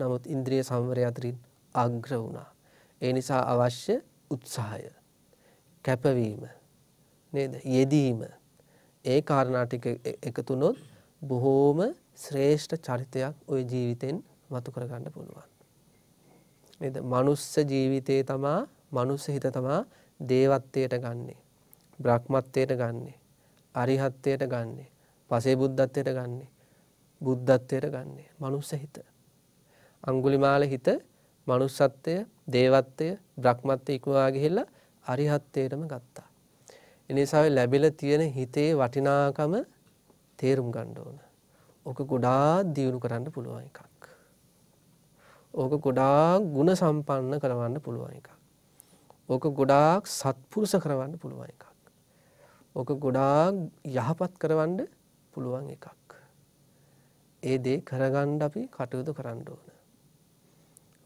නමුත් ඉන්ද්‍රිය සංවරය අතරින් අග්‍ර වුණා. ඒ නිසා අවශ්‍ය උත්සාහය කැපවීම නේද යෙදීම ඒ කාරණා ටික එකතු වුණොත් බොහෝම ශ්‍රේෂ්ඨ චරිතයක් ওই ජීවිතෙන් මතු කරගන්න පුළුවන්. නේද? මනුස්ස ජීවිතේ තමා මනුස්ස හිත තමා දේවත්වයට ගන්නෙ. බ්‍රහ්මත්වයට ගන්නෙ. අරිහත්ත්වයට ගන්නෙ. පසේ බුද්ධත්වයට ගන්නෙ. බුද්ධත්වයට ගන්නේ මනුස්ස හිත. අංගුලිමාල හිත මනුස්සත්වය, දේවත්වය, බ්‍රහ්මත්වය ඉක්මවා ගිහිල්ලා අරිහත්ත්වයටම ගත්තා. ඒ නිසා ලැබිලා තියෙන හිතේ වටිනාකම තේරුම් ගන්න ඕන. ඕක ගොඩාක් දියුණු කරන්න පුළුවන් එකක්. ඕක ගොඩාක් ಗುಣ සම්පන්න කරවන්න පුළුවන් එකක්. ඕක ගොඩාක් සත්පුරුෂ කරවන්න පුළුවන් එකක්. ඕක ගොඩාක් යහපත් කරවන්න පුළුවන් එකක්. ඒ දේ කරගන්න අපි කටයුතු කරන්න ඕන.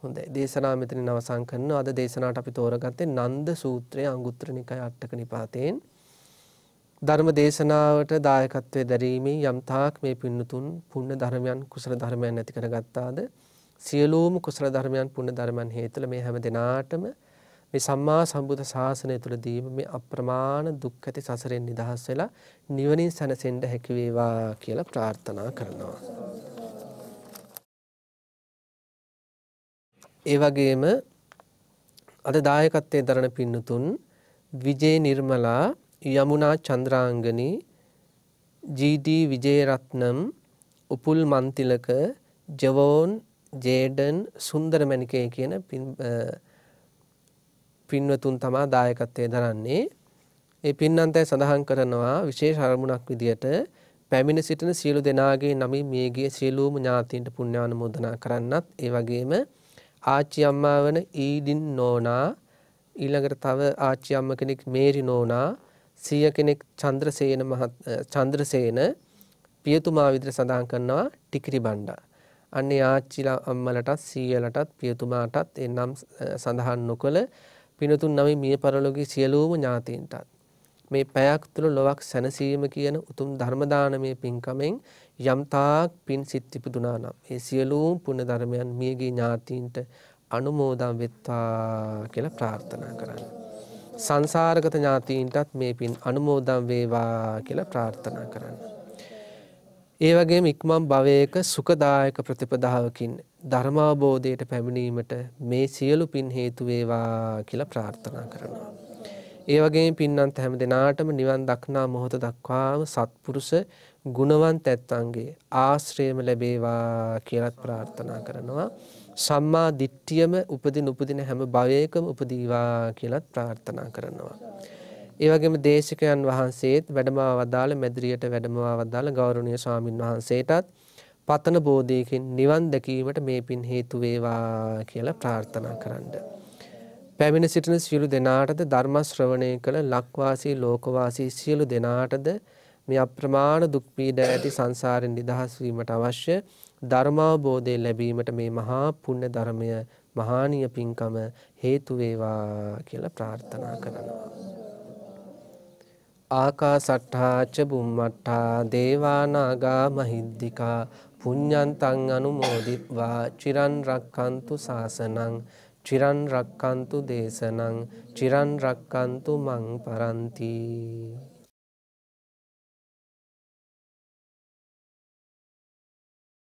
හොඳයි. දේශනා මෙතනින් අවසන් කරනවා. අද දේශනාවට අපි තෝරගත්තේ නන්ද සූත්‍රයේ අංගුත්තර නිකාය අටක නිපාතයෙන්. ධර්ම දේශනාවට දායකත්වයේ දැරීමේ යම් තාක් මේ පින්නතුන් පුණ්‍ය ධර්මයන් කුසල ධර්මයන් ඇති කරගත්තාද සියලුම කුසල ධර්මයන් පුණ්‍ය ධර්මයන් හේතුල මේ හැම දිනාටම මේ සම්මා සම්බුද්ධ ශාසනය තුළදීම මේ අප්‍රමාණ දුක් ඇති සසරෙන් නිදහස් වෙලා නිවනින් සැනසෙන්න හැකි වේවා කියලා ප්‍රාර්ථනා කරනවා. ඒ වගේම අද දායකත්වයේ දරණ පින්නතුන් විජේ නිර්මලා යමුනා චන්ද්‍රාංගනී ජී.ඩී. විජේරත්නම් උපුල් මන්තිලක ජවෝන් ජේඩන් සුන්දරමණිකේ කියන පින්වතුන් තමා දායකත්වය දරන්නේ. ඒ පින්නන්තය සඳහන් කරනවා විශේෂ අරමුණක් විදියට පැමිණ සිටින සියලු දෙනාගේ නමින් මියගේ සියලුම ඥාතීන්ට පුණ්‍යානුමෝදනා කරන්නත් ඒ වගේම ආච්චි අම්මා වන ඊඩින් නෝනා ඊළඟට තව ආච්චි අම්ම කෙනෙක් මේරි නෝනා සිය කෙනෙක් චන්ද්‍රසේන මහත් චන්ද්‍රසේන පියතුමා විතර සඳහන් කරනවා ටිකිරි බණ්ඩා. අන්නේ ආච්චිලා අම්මලටත් සීයලටත් පියතුමාටත් එනම් සඳහන් නොකළ පිනතුන් නමින් මිය පරලොගේ සියලූම ඥාතීන්ටත්. මේ පැයක් තුළ ලොවක් සැනසීම කියන උතුම් ධර්මදානමය පින්කමෙන් යම්තාක් පින් සිත්තිපදුනා නම්. ඒ සියලූම් පුුණ ධර්මයන් මියගේ ඥාතීන්ට අනුමෝදම් වෙත්තා කියල ප්‍රාර්ථනා කරන්න. සංසාරගත ඥාතීන්ටත් මේ පින් අනුමෝදම් වේවා කියල ප්‍රාර්ථනා කරන්න. ඒ වගේම ඉක්මන් භවයක සුඛදායක ප්‍රතිපදාවකින් ධර්මාබෝධයට පැමිණීමට මේ සියලු පින් හේතු වේවා කියලා ප්‍රාර්ථනා කරනවා. ඒ වගේම පින්නන්ත හැම දිනාටම නිවන් දක්නා මොහොත දක්වාම සත්පුරුෂ ගුණවන්ත ඇත්තන්ගේ ආශ්‍රයම ලැබේවා කියලාත් ප්‍රාර්ථනා කරනවා. සම්මා දිට්ඨියම උපදින උපදින හැම භවයකම උපදීවා කියලාත් ප්‍රාර්ථනා කරනවා. ඒ වගේම දේශකයන් වහන්සේත් වැඩමවා වදාළ මැදිරියට වැඩමවා වදාළ ගෞරවනීය ස්වාමින් වහන්සේටත් පතන බෝධියකින් නිවන් දැකීමට මේ පින් හේතු වේවා කියලා ප්‍රාර්ථනා කරන්න. පැමිණ සිටින සියලු දෙනාටද ධර්ම ශ්‍රවණය කළ ලක්වාසී ලෝකවාසී සියලු දෙනාටද මේ අප්‍රමාණ දුක් පීඩා ඇති සංසාරෙන් නිදහස් වීමට අවශ්‍ය ධර්මාබෝධය ලැබීමට මේ මහා පුණ්‍ය ධර්මය මහානීය පින්කම හේතු වේවා කියලා ප්‍රාර්ථනා කරනවා. ආකාසට්ඨාච බුම්මට්ඨා දේවානාගා මහිද්దికා පුඤ්ඤන්තං අනුමෝදිත්වා චිරන් රක්칸තු සාසනං චිරන් රක්칸තු දේශනං චිරන් රක්칸තු මං පරන්ති